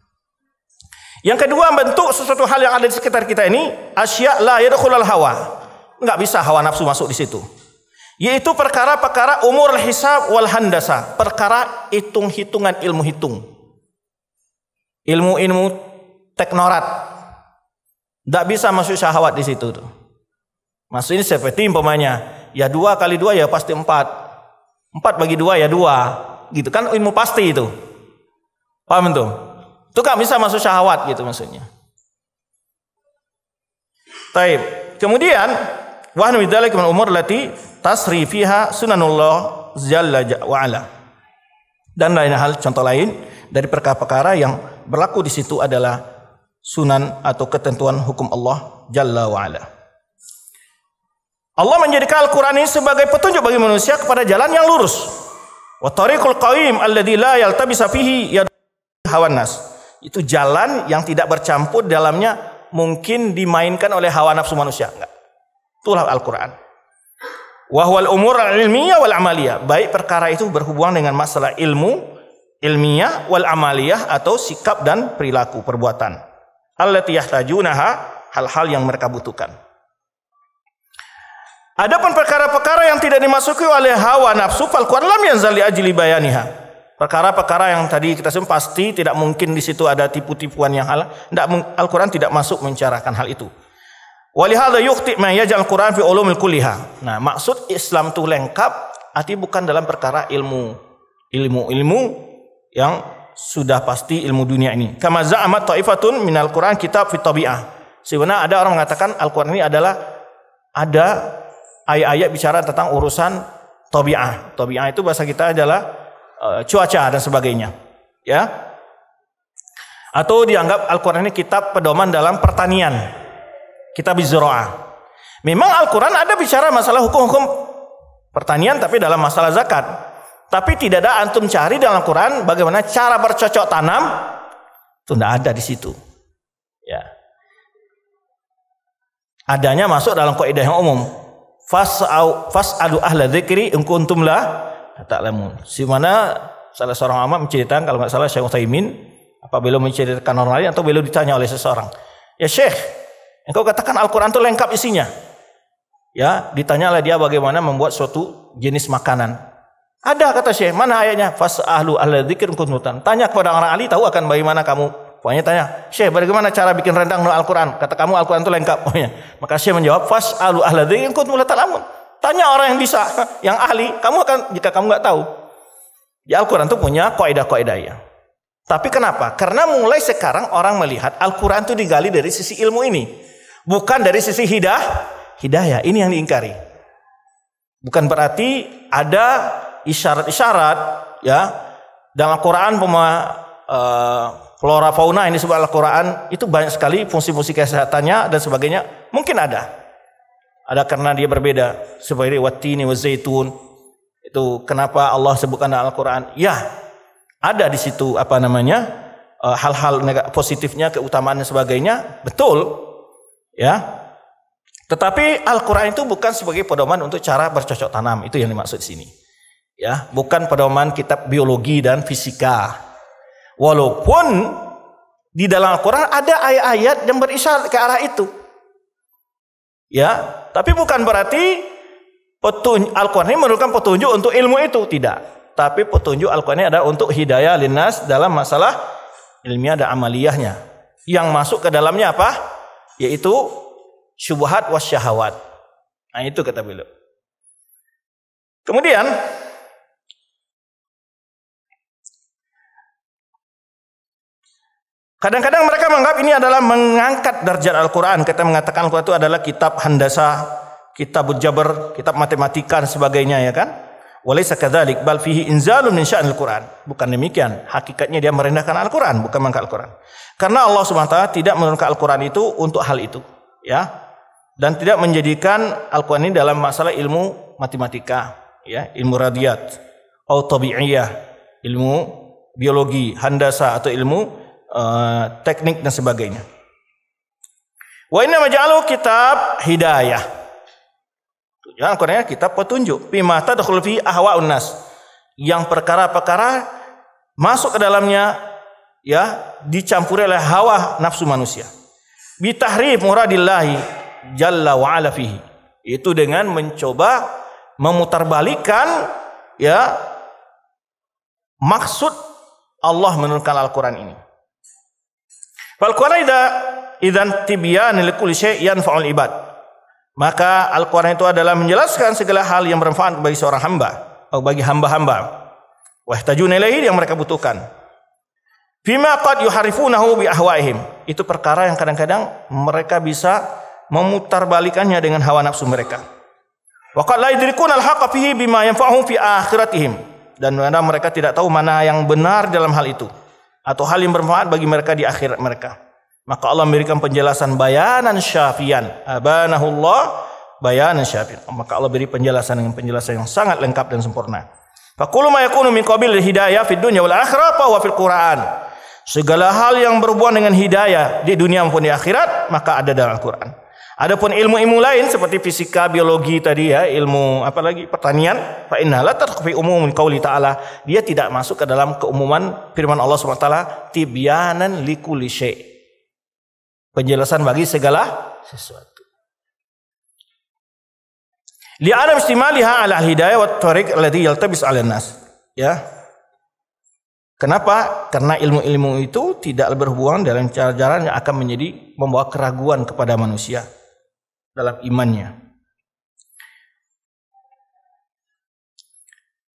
Speaker 1: Yang kedua bentuk sesuatu hal yang ada di sekitar kita ini asya la yadkhulul hawa. Enggak bisa hawa nafsu masuk di situ. Yaitu perkara-perkara umur hisab wal handasa, perkara hitung-hitungan ilmu hitung. Ilmu-ilmu teknorat. Enggak bisa masuk syahwat di situ tuh. ini seperti umpamanya, ya dua kali dua ya pasti empat. Empat bagi dua ya dua. Gitu kan ilmu pasti itu. Paham tuh? Itu kan bisa masuk syahwat gitu maksudnya. Taib. Kemudian wahnu bidzalik min umur lati tasri fiha sunanullah jalla wa ala. Dan lain hal contoh lain dari perkara-perkara yang berlaku di situ adalah sunan atau ketentuan hukum Allah jalla wa ala. Allah menjadikan Al-Qur'an ini sebagai petunjuk bagi manusia kepada jalan yang lurus. Wa tariqul qawim alladzi la yaltabisa fihi hawan nas itu jalan yang tidak bercampur dalamnya mungkin dimainkan oleh hawa nafsu manusia. Enggak. Itulah Al-Quran. Wahwal umur ilmiah wal amaliyah. Baik perkara itu berhubungan dengan masalah ilmu, ilmiah wal amaliyah atau sikap dan perilaku perbuatan. Allati yahtajunaha hal-hal yang mereka butuhkan. Adapun perkara-perkara yang tidak dimasuki oleh hawa nafsu, al Quran lam yanzali ajli bayaniha. Perkara-perkara yang tadi kita sebut pasti tidak mungkin di situ ada tipu-tipuan yang halal. Tidak Al-Qur'an tidak masuk mencarakan hal itu. Walihada yukti ma jangan Qur'an fi ulumil kuliha. Nah, maksud Islam itu lengkap arti bukan dalam perkara ilmu. Ilmu-ilmu yang sudah pasti ilmu dunia ini. Kama za'amat ta'ifatun minal Qur'an kitab fi tabi'ah. Sebenarnya ada orang mengatakan Al-Qur'an ini adalah ada ayat-ayat bicara tentang urusan tabi'ah. Tabi'ah itu bahasa kita adalah Eh, cuaca dan sebagainya. Ya. Atau dianggap Al-Qur'an ini kitab pedoman dalam pertanian. Kitab Zoroa. Memang Al-Qur'an ada bicara masalah hukum-hukum pertanian tapi dalam masalah zakat. Tapi tidak ada antum cari dalam Al-Qur'an bagaimana cara bercocok tanam itu tidak ada di situ. Ya. Adanya masuk dalam kaidah yang umum. Fas'au fas'alu ahla dzikri in kuntum la Tak ta'lamun. Si mana salah seorang amat menceritakan kalau nggak salah Syekh Utsaimin apa beliau menceritakan orang lain atau beliau ditanya oleh seseorang. Ya Syekh, engkau katakan Al-Qur'an itu lengkap isinya. Ya, ditanyalah dia bagaimana membuat suatu jenis makanan. Ada kata Syekh, mana ayatnya? Fas ahlu ala dzikir kuntutan. Tanya kepada orang ahli tahu akan bagaimana kamu Pokoknya tanya, Syekh bagaimana cara bikin rendang no Al-Quran? Kata kamu Al-Quran itu lengkap. Pokoknya. Maka Syekh menjawab, Fas alu ala dzikir kuntum Tanya orang yang bisa, yang ahli. Kamu akan jika kamu nggak tahu. Ya Al-Quran itu punya kaidah-kaidah ya. Tapi kenapa? Karena mulai sekarang orang melihat Al-Quran itu digali dari sisi ilmu ini, bukan dari sisi hidah, hidayah. Ini yang diingkari. Bukan berarti ada isyarat-isyarat ya dalam Al-Quran pema uh, flora fauna ini sebuah Al-Quran itu banyak sekali fungsi-fungsi kesehatannya dan sebagainya mungkin ada ada karena dia berbeda seperti watini wa zaitun itu kenapa Allah sebutkan dalam Al-Qur'an ya ada di situ apa namanya eh, hal-hal positifnya keutamaan dan sebagainya betul ya tetapi Al-Qur'an itu bukan sebagai pedoman untuk cara bercocok tanam itu yang dimaksud di sini ya bukan pedoman kitab biologi dan fisika walaupun di dalam Al-Quran ada ayat-ayat yang berisyarat ke arah itu. Ya, tapi bukan berarti Al-Qur'an ini merupakan petunjuk untuk ilmu itu, tidak. Tapi petunjuk Al-Qur'an ini ada untuk hidayah linnas dalam masalah ilmiah dan amaliyahnya. Yang masuk ke dalamnya apa? Yaitu syubhat wasyahawat. Nah, itu kata beliau. Kemudian Kadang-kadang mereka menganggap ini adalah mengangkat derajat Al-Quran. Kita mengatakan Al-Quran itu adalah kitab handasa, kitab jabar, kitab matematika dan sebagainya ya kan. Walaysa kadzalik bal fihi inzalun min Quran. Bukan demikian. Hakikatnya dia merendahkan Al-Quran, bukan mengangkat Al-Quran. Karena Allah SWT tidak menurunkan Al-Quran itu untuk hal itu. ya Dan tidak menjadikan Al-Quran ini dalam masalah ilmu matematika, ya ilmu radiat, atau tabi'iyah, ilmu biologi, handasa atau ilmu Eh, teknik dan sebagainya. Wa inna maj'alu kitab hidayah. Tujuan Al-Qur'annya kitab petunjuk. Bima tadkhul fi ahwa'un nas. Yang perkara-perkara masuk ke dalamnya ya dicampur oleh hawa nafsu manusia. tahrif muradillahi jalla wa ala fihi. Itu dengan mencoba memutarbalikkan ya maksud Allah menurunkan Al-Qur'an ini. Fal Quraida idan tibyan li kulli fa'ul ibad. Maka Al-Qur'an itu adalah menjelaskan segala hal yang bermanfaat bagi seorang hamba atau bagi hamba-hamba. Wah, Wahtajun ilaihi yang mereka butuhkan. Fima qad yuharifunahu bi ahwaihim. Itu perkara yang kadang-kadang mereka bisa memutarbalikannya dengan hawa nafsu mereka. Wa qad la nalha al-haqqa fihi bima yanfa'uhum fi akhiratihim. Dan mereka tidak tahu mana yang benar dalam hal itu atau hal yang bermanfaat bagi mereka di akhirat mereka. Maka Allah memberikan penjelasan bayanan syafian. Abanahullah bayanan syafian. Maka Allah beri penjelasan dengan penjelasan yang sangat lengkap dan sempurna. Fakulu ma yakunu min qabil hidayah fid dunya wal akhirah fa fil Qur'an. Segala hal yang berhubungan dengan hidayah di dunia maupun di akhirat maka ada dalam Al-Qur'an. Adapun ilmu-ilmu lain seperti fisika, biologi tadi ya, ilmu apa lagi pertanian, fa innaha la tadkhulu umum qauli ta'ala. Dia tidak masuk ke dalam keumuman firman Allah Subhanahu wa taala tibyanan likulli Penjelasan bagi segala sesuatu. Li'adam istimaliha ala hidayah wa tariq alladhi yaltabis 'ala nas. Ya. Kenapa? Karena ilmu-ilmu itu tidak berhubungan dalam cara-cara yang akan menjadi membawa keraguan kepada manusia dalam imannya.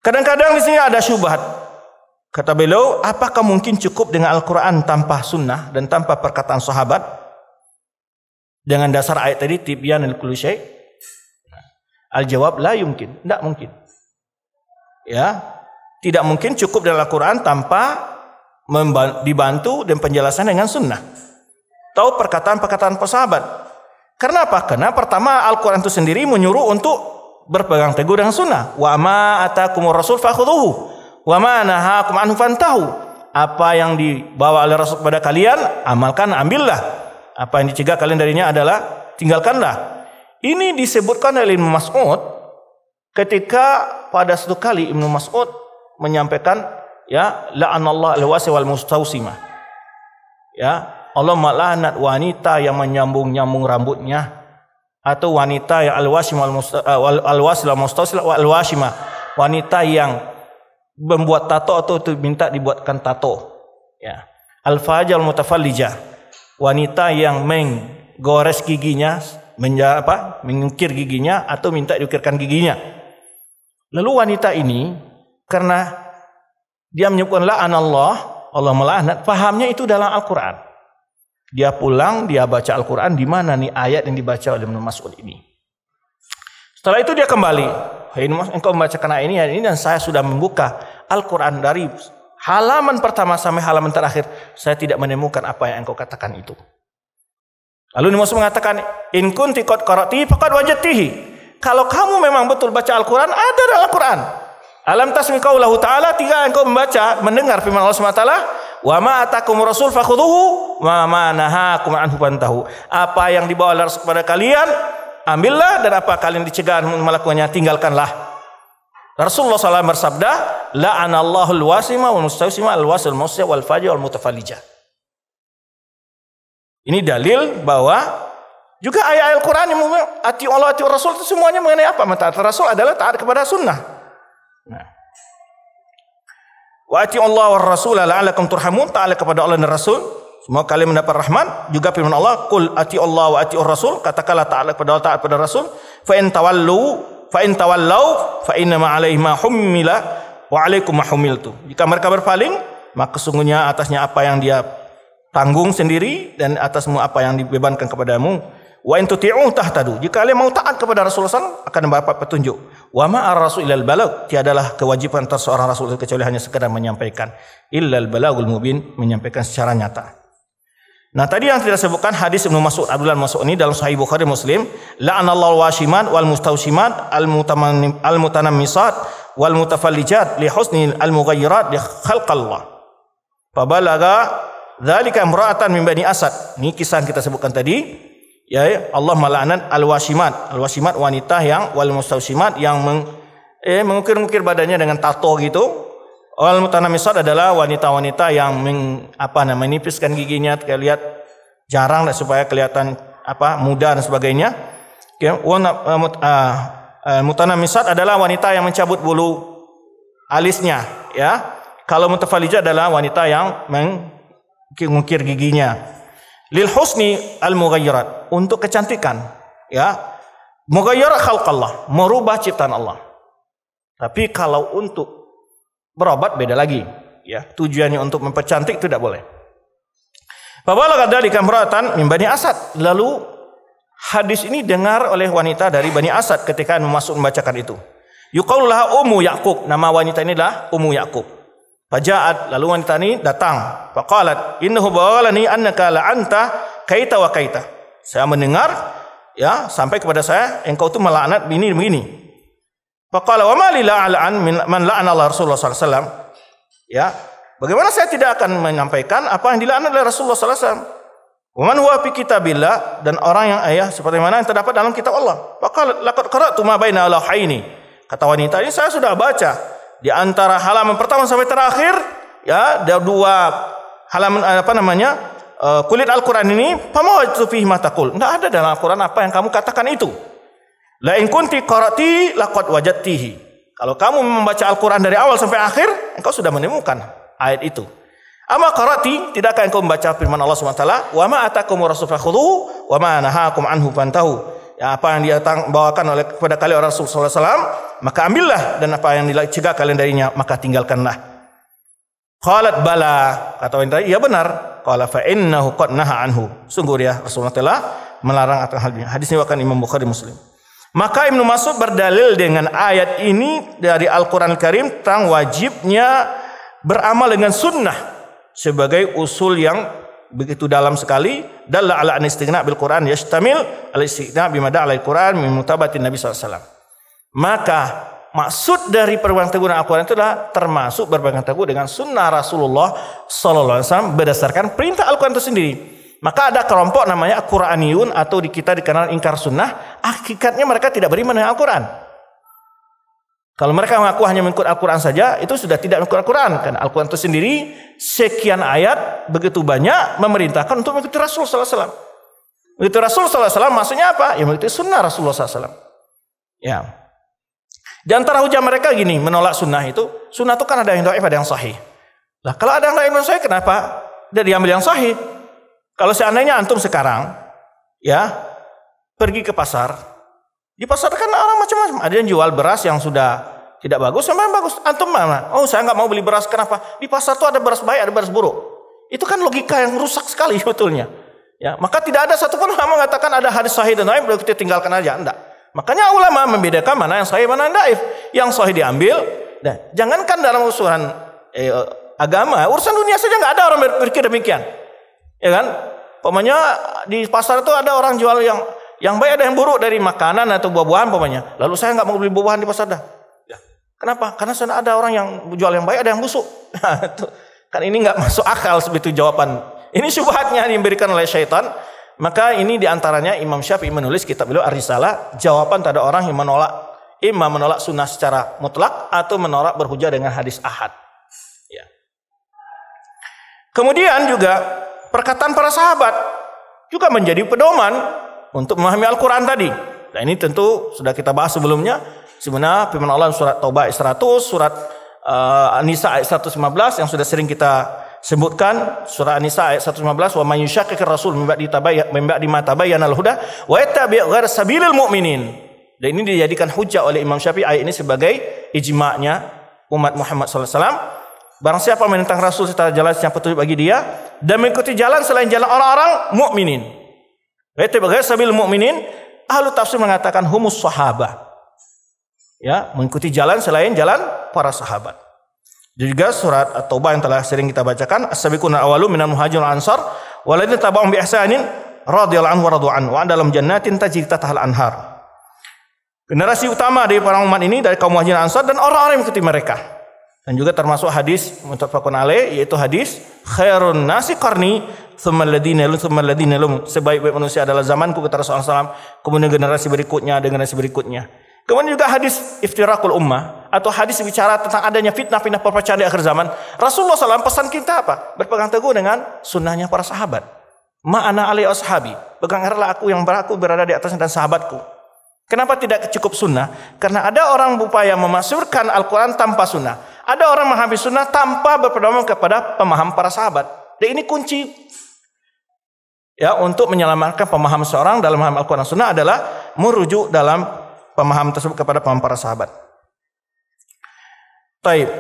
Speaker 1: Kadang-kadang di sini ada syubhat. Kata beliau, apakah mungkin cukup dengan Al-Quran tanpa sunnah dan tanpa perkataan sahabat? Dengan dasar ayat tadi, tibyan al-kulusyai. Nah, al-jawab, la yumkin. Tidak mungkin. Ya, tidak mungkin cukup dengan Al-Quran tanpa dibantu dan penjelasan dengan sunnah. Tahu perkataan-perkataan sahabat. Karena apa? Karena pertama Al-Quran itu sendiri menyuruh untuk berpegang teguh dengan sunnah. Wa ma atakumur rasul fakhuduhu. Wa ma nahakum anhu fantahu. Apa yang dibawa oleh Rasul kepada kalian, amalkan, ambillah. Apa yang dicegah kalian darinya adalah tinggalkanlah. Ini disebutkan oleh Ibn Mas'ud ketika pada satu kali Ibn Mas'ud menyampaikan ya la'anallahu al-wasi wal mustausima. Ya, Allah melaknat wanita yang menyambung-nyambung rambutnya atau wanita yang alwasimah eh, alwasila mustasila alwasimah wanita yang membuat tato atau minta dibuatkan tato ya alfajal mutafallija wanita yang menggores giginya menja, apa mengukir giginya atau minta diukirkan giginya lalu wanita ini karena dia menyebutkan la'an Allah Allah melaknat fahamnya itu dalam Al-Qur'an dia pulang, dia baca Al-Quran, di mana nih ayat yang dibaca oleh Ibn Mas'ud ini. Setelah itu dia kembali. Hey, engkau membaca ayat ini, ayat ini dan saya sudah membuka Al-Quran dari halaman pertama sampai halaman terakhir. Saya tidak menemukan apa yang engkau katakan itu. Lalu Ibnu Mas'ud mengatakan, In kunti kot koroti, fakat wajatihi. Kalau kamu memang betul baca Al-Quran, ada dalam Al-Quran. Alam tasmi qaulahu ta'ala tiga engkau membaca mendengar firman Allah Subhanahu wa taala wa ma atakum rasul fakhuduhu wa ma nahakum anhu fantahu. Apa yang dibawa oleh Rasul kepada kalian ambillah dan apa kalian dicegah melakukannya tinggalkanlah. Rasulullah SAW bersabda, la al-wasima wal mustawsima al-wasil musya wal faji wal mutafallija. Ini dalil bahwa juga ayat Al-Quran yang ati Allah ati Rasul itu semuanya mengenai apa? Taat Rasul adalah taat kepada sunnah. Nah. Wa Allah wa rasul la'allakum turhamun taala kepada Allah dan Rasul semua kalian mendapat rahmat juga firman Allah kul ati Allah wa ati Rasul katakanlah taala kepada Allah taala kepada Rasul fa in tawallu fa in tawallau fa inna ma alaihi ma hummila wa alaikum ma humiltu jika mereka berpaling maka sesungguhnya atasnya apa yang dia tanggung sendiri dan atasmu apa yang dibebankan kepadamu wa in tuti'u tahtadu jika kalian mau taat kepada Rasulullah SAW, akan mendapat petunjuk wa ma ar rasul ilal tiadalah kewajiban atas seorang rasul kecuali hanya sekadar menyampaikan illal balagul mubin menyampaikan secara nyata Nah tadi yang tidak sebutkan hadis Ibn Mas'ud Abdullah Mas'ud ini dalam Sahih Bukhari Muslim la anallahu washiman wal mustausiman al mutaman al mutanammisat wal mutafallijat li husni al mughayyirat li khalqillah. Fabalaga dzalika imra'atan min bani Asad. Ini kisah yang kita sebutkan tadi. Ya, ya Allah melaknat al-wasimat. Al-wasimat wanita yang wal mustausimat yang meng, eh, mengukir-ukir badannya dengan tato gitu. Wal mutanamisat adalah wanita-wanita yang meng, apa namanya menipiskan giginya kayak lihat jarang lah supaya kelihatan apa muda dan sebagainya. Ya, mutanamisat adalah wanita yang mencabut bulu alisnya, ya. Kalau mutafalijah adalah wanita yang mengukir giginya. Lil husni al mughayyarat untuk kecantikan, ya. Mughayyarat khalqallah, merubah ciptaan Allah. Tapi kalau untuk berobat beda lagi, ya. Tujuannya untuk mempercantik tidak boleh. Fabalagat dzalika di min Bani Asad. Lalu hadis ini dengar oleh wanita dari Bani Asad ketika memasuk membacakan itu. Yukaulah Umu Yakub, Nama wanita ini adalah Ummu Yaqub. Fajaat lalu wanita ini datang. Faqalat innahu bawalani annaka la anta kaita wa kaita. Saya mendengar ya sampai kepada saya engkau itu melaknat begini begini. Faqala wa ma li la'an man la'ana Rasulullah sallallahu alaihi wasallam. Ya. Bagaimana saya tidak akan menyampaikan apa yang dilaknat oleh Rasulullah sallallahu alaihi wasallam? Waman huwa fi kitabillah dan orang yang ayah seperti mana yang terdapat dalam kitab Allah. Faqala laqad qara'tu ma baina lahaini. Kata wanita ini saya sudah baca di antara halaman pertama sampai terakhir ya ada dua halaman eh, apa namanya eh, kulit Al-Qur'an ini pamawajtu fihi matakul. Enggak ada dalam Al-Qur'an apa yang kamu katakan itu. La in kunti qara'ti laqad wajadtihi. Kalau kamu membaca Al-Qur'an dari awal sampai akhir, engkau sudah menemukan ayat itu. Ama qara'ti, tidakkah engkau membaca firman Allah Subhanahu wa taala, "Wa ma atakum rasul fakhudhu wa ma nahakum anhu fantahu." ya, apa yang dia bawakan oleh kepada kalian orang Rasulullah sallallahu alaihi wasallam, maka ambillah dan apa yang dicegah kalian darinya, maka tinggalkanlah. Qalat bala, kata wanita, iya benar. Qala fa innahu qad naha anhu. Sungguh ya Rasulullah telah melarang atas hal ini. Hadis ini wakan Imam Bukhari Muslim. Maka Ibnu Mas'ud berdalil dengan ayat ini dari Al-Qur'an Karim tentang wajibnya beramal dengan sunnah sebagai usul yang begitu dalam sekali dalla ala anistighna bil Quran yashtamil al istighna bimada ala Quran min mutabatin Nabi SAW. Maka maksud dari berpegang teguh dengan Al-Quran itu adalah termasuk berpegang teguh dengan sunnah Rasulullah saw berdasarkan perintah Al-Quran itu sendiri. Maka ada kelompok namanya Al-Quraniyun atau di kita dikenal ingkar sunnah. Hakikatnya mereka tidak beriman dengan Al-Quran. Kalau mereka mengaku hanya mengikut Al-Quran saja, itu sudah tidak mengikut Al-Quran. Karena Al-Quran itu sendiri, sekian ayat, begitu banyak, memerintahkan untuk mengikuti Rasul SAW. Mengikuti Rasul SAW maksudnya apa? Ya mengikuti sunnah Rasulullah SAW. Ya. Di antara hujah mereka gini, menolak sunnah itu, sunnah itu kan ada yang doif, ada yang sahih. Nah, kalau ada yang doif, sahih, kenapa? Dia diambil yang sahih. Kalau seandainya antum sekarang, ya, pergi ke pasar, di pasar kan orang macam-macam. Ada yang jual beras yang sudah tidak bagus, sama yang bagus. Antum mana? Oh, saya nggak mau beli beras. Kenapa? Di pasar tuh ada beras baik, ada beras buruk. Itu kan logika yang rusak sekali sebetulnya. Ya, maka tidak ada satupun ulama mengatakan ada hadis sahih dan lain berarti tinggalkan aja. Enggak. Makanya ulama membedakan mana yang sahih, mana yang daif. Yang sahih diambil. Nah, jangankan dalam urusan eh, agama, urusan dunia saja nggak ada orang berpikir demikian. Ya kan? Pokoknya di pasar itu ada orang jual yang yang baik ada yang buruk dari makanan atau buah-buahan pokoknya. Lalu saya nggak mau beli buah-buahan di pasar dah. Ya. Kenapa? Karena sana ada orang yang jual yang baik, ada yang busuk. Nah, kan ini nggak masuk akal sebetul jawaban. Ini syubhatnya diberikan oleh syaitan. Maka ini diantaranya Imam Syafi'i menulis kitab beliau Ar-Risalah. Jawaban terhadap orang yang menolak. Imam menolak sunnah secara mutlak atau menolak berhujah dengan hadis ahad. Ya. Kemudian juga perkataan para sahabat juga menjadi pedoman untuk memahami Al-Quran tadi. Nah ini tentu sudah kita bahas sebelumnya. Sebenarnya firman Allah surat Taubah ayat 100, surat uh, An-Nisa ayat 115 yang sudah sering kita sebutkan surah An-Nisa ayat 115 wa may yushaqiqir rasul mimba di mata bayan al-huda wa yattabi' ghair sabilil mu'minin. Dan ini dijadikan hujah oleh Imam Syafi'i ayat ini sebagai ijma'nya umat Muhammad sallallahu alaihi wasallam. Barang siapa menentang Rasul secara jelas yang petunjuk bagi dia dan mengikuti jalan selain jalan orang-orang mukminin. Eh, Ghaisabil mukminin, ahlu tafsir mengatakan humus sahabat. Ya, mengikuti jalan selain jalan para sahabat. juga surat At-Taubah yang telah sering kita bacakan, as-sabiquna awalu minal muhajirin ansar waladina tabahum bi ihsanin radhiyallahu anhu waradu'an wa dalam jannatin tajri tahal anhar. Generasi utama dari para umat ini dari kaum muhajirin ansar dan orang-orang yang mengikuti mereka. Dan juga termasuk hadis muttafaqun alaih yaitu hadis khairun nasi qarni thumma sebaik-baik manusia adalah zamanku kata Rasulullah SAW kemudian generasi berikutnya ada generasi berikutnya kemudian juga hadis iftirakul ummah atau hadis bicara tentang adanya fitnah-fitnah perpecahan di akhir zaman Rasulullah SAW pesan kita apa berpegang teguh dengan sunnahnya para sahabat ma'ana alai ashabi pegang erlah aku yang beraku berada di atasnya dan sahabatku Kenapa tidak cukup sunnah? Karena ada orang berupaya memasukkan Al-Quran tanpa sunnah. Ada orang menghabis sunnah tanpa berpedoman kepada pemaham para sahabat. Dan ini kunci ya untuk menyelamatkan pemaham seorang dalam hal Al-Quran Sunnah adalah merujuk dalam pemaham tersebut kepada pemaham para sahabat. Taib.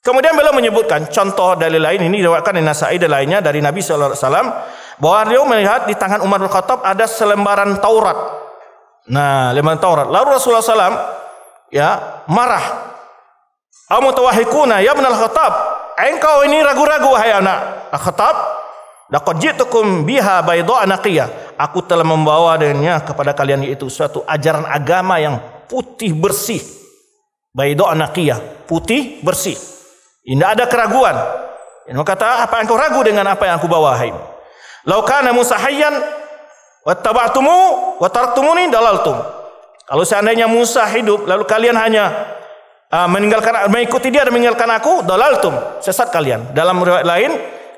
Speaker 1: Kemudian beliau menyebutkan contoh dalil lain ini diriwayatkan di Nasai dan lainnya dari Nabi SAW bahwa beliau melihat di tangan Umar bin Khattab ada selembaran Taurat. Nah, lembaran Taurat. Lalu Rasulullah SAW ya marah. Amutawahikuna tawahikuna ya benar Khattab engkau ini ragu-ragu wahai anak. Khatab, laqad ji'tukum biha baydo naqiyah. Aku telah membawa dengannya kepada kalian yaitu suatu ajaran agama yang putih bersih. baydo naqiyah, putih bersih. Tidak ada keraguan. Yang kata apa engkau ragu dengan apa yang aku bawa hai? Lau kana Musa hayyan wattaba'tumu wa taraktumuni dalaltum. Kalau seandainya Musa hidup lalu kalian hanya uh, meninggalkan mengikuti dia dan meninggalkan aku dalaltum sesat kalian dalam riwayat lain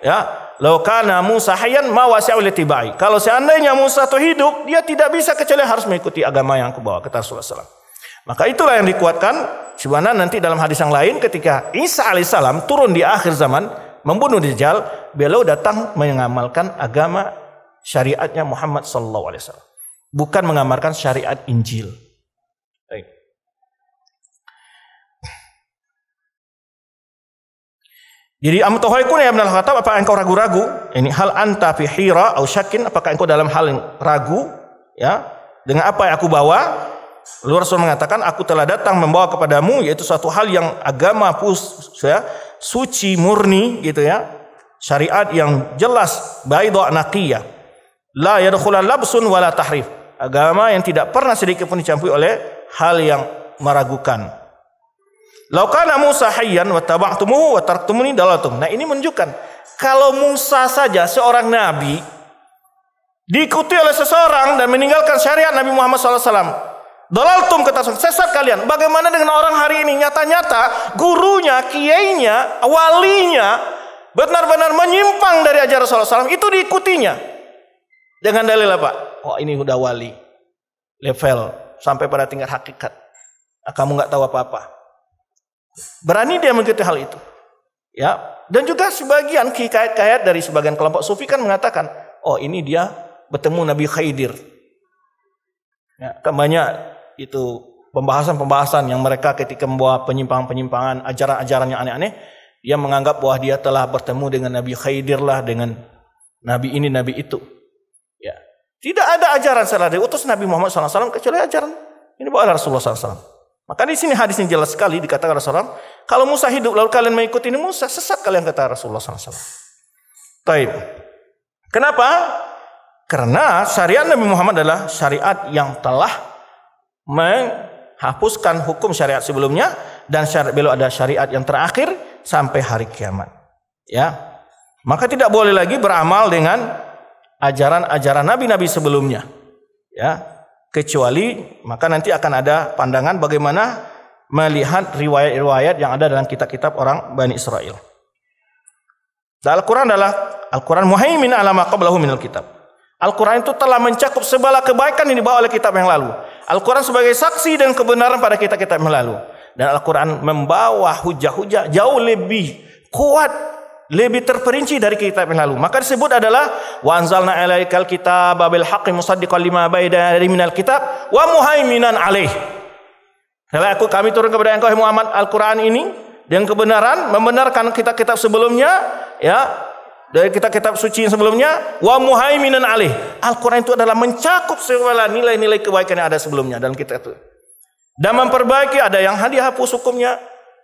Speaker 1: ya Laukana Musa hayyan ma tibai. Kalau seandainya Musa itu hidup, dia tidak bisa kecuali harus mengikuti agama yang aku bawa kata Rasulullah SAW. Maka itulah yang dikuatkan sebenarnya nanti dalam hadis yang lain ketika Isa salam turun di akhir zaman membunuh Dajjal, beliau datang mengamalkan agama syariatnya Muhammad sallallahu alaihi wasallam. Bukan mengamalkan syariat Injil. Jadi am tuhaikun ya Ibnu kata apa engkau ragu-ragu? Ini hal anta fi hira au syakin apakah engkau dalam hal yang ragu ya dengan apa yang aku bawa? Lalu Rasul mengatakan aku telah datang membawa kepadamu yaitu suatu hal yang agama pus ya, suci murni gitu ya. Syariat yang jelas baidha naqiyah. La yadkhul labsun wala tahrif. Agama yang tidak pernah sedikit pun dicampuri oleh hal yang meragukan. Laukana Musa hayyan wa taba'tumuhu wa taraktumuni dalatum. Nah, ini menunjukkan kalau Musa saja seorang nabi diikuti oleh seseorang dan meninggalkan syariat Nabi Muhammad SAW. dalatum kata sesat kalian. Bagaimana dengan orang hari ini nyata-nyata gurunya, kiainya, walinya benar-benar menyimpang dari ajaran Rasulullah SAW itu diikutinya. Dengan dalil apa? Oh ini udah wali level sampai pada tingkat hakikat. Nah, kamu nggak tahu apa-apa. Berani dia mengikuti hal itu. Ya, dan juga sebagian kikayat-kayat dari sebagian kelompok sufi kan mengatakan, oh ini dia bertemu Nabi Khaidir. Ya, kan banyak itu pembahasan-pembahasan yang mereka ketika membawa penyimpangan-penyimpangan ajaran-ajaran yang aneh-aneh, dia menganggap bahwa dia telah bertemu dengan Nabi Khaidir lah dengan Nabi ini, Nabi itu. Ya. Tidak ada ajaran setelah diutus Nabi Muhammad SAW kecuali ajaran ini bukan Rasulullah SAW. Maka di sini hadisnya jelas sekali dikatakan Rasulullah, kalau Musa hidup lalu kalian mengikuti ini Musa, sesat kalian kata Rasulullah SAW. Taib. Kenapa? Karena syariat Nabi Muhammad adalah syariat yang telah menghapuskan hukum syariat sebelumnya dan syariat beliau ada syariat yang terakhir sampai hari kiamat. Ya. Maka tidak boleh lagi beramal dengan ajaran-ajaran nabi-nabi sebelumnya. Ya kecuali maka nanti akan ada pandangan bagaimana melihat riwayat-riwayat yang ada dalam kitab-kitab orang Bani Israel. Dan Al-Quran adalah Al-Quran muhaimin ala maqablahu minal kitab. Al-Quran itu telah mencakup segala kebaikan yang dibawa oleh kitab yang lalu. Al-Quran sebagai saksi dan kebenaran pada kitab-kitab yang lalu. Dan Al-Quran membawa hujah-hujah jauh lebih kuat lebih terperinci dari kitab yang lalu. Maka disebut adalah wanzalna alaikal kitab bil haqqi musaddiqan lima baina minal kitab wa muhaiminan alaih. Karena aku kami turun kepada engkau Muhammad Al-Qur'an ini dengan kebenaran membenarkan kitab-kitab sebelumnya ya dari kitab-kitab suci yang sebelumnya wa muhaiminan alaih. Al-Qur'an itu adalah mencakup segala nilai-nilai kebaikan yang ada sebelumnya dalam kitab itu. Dan memperbaiki ada yang dihapus hukumnya,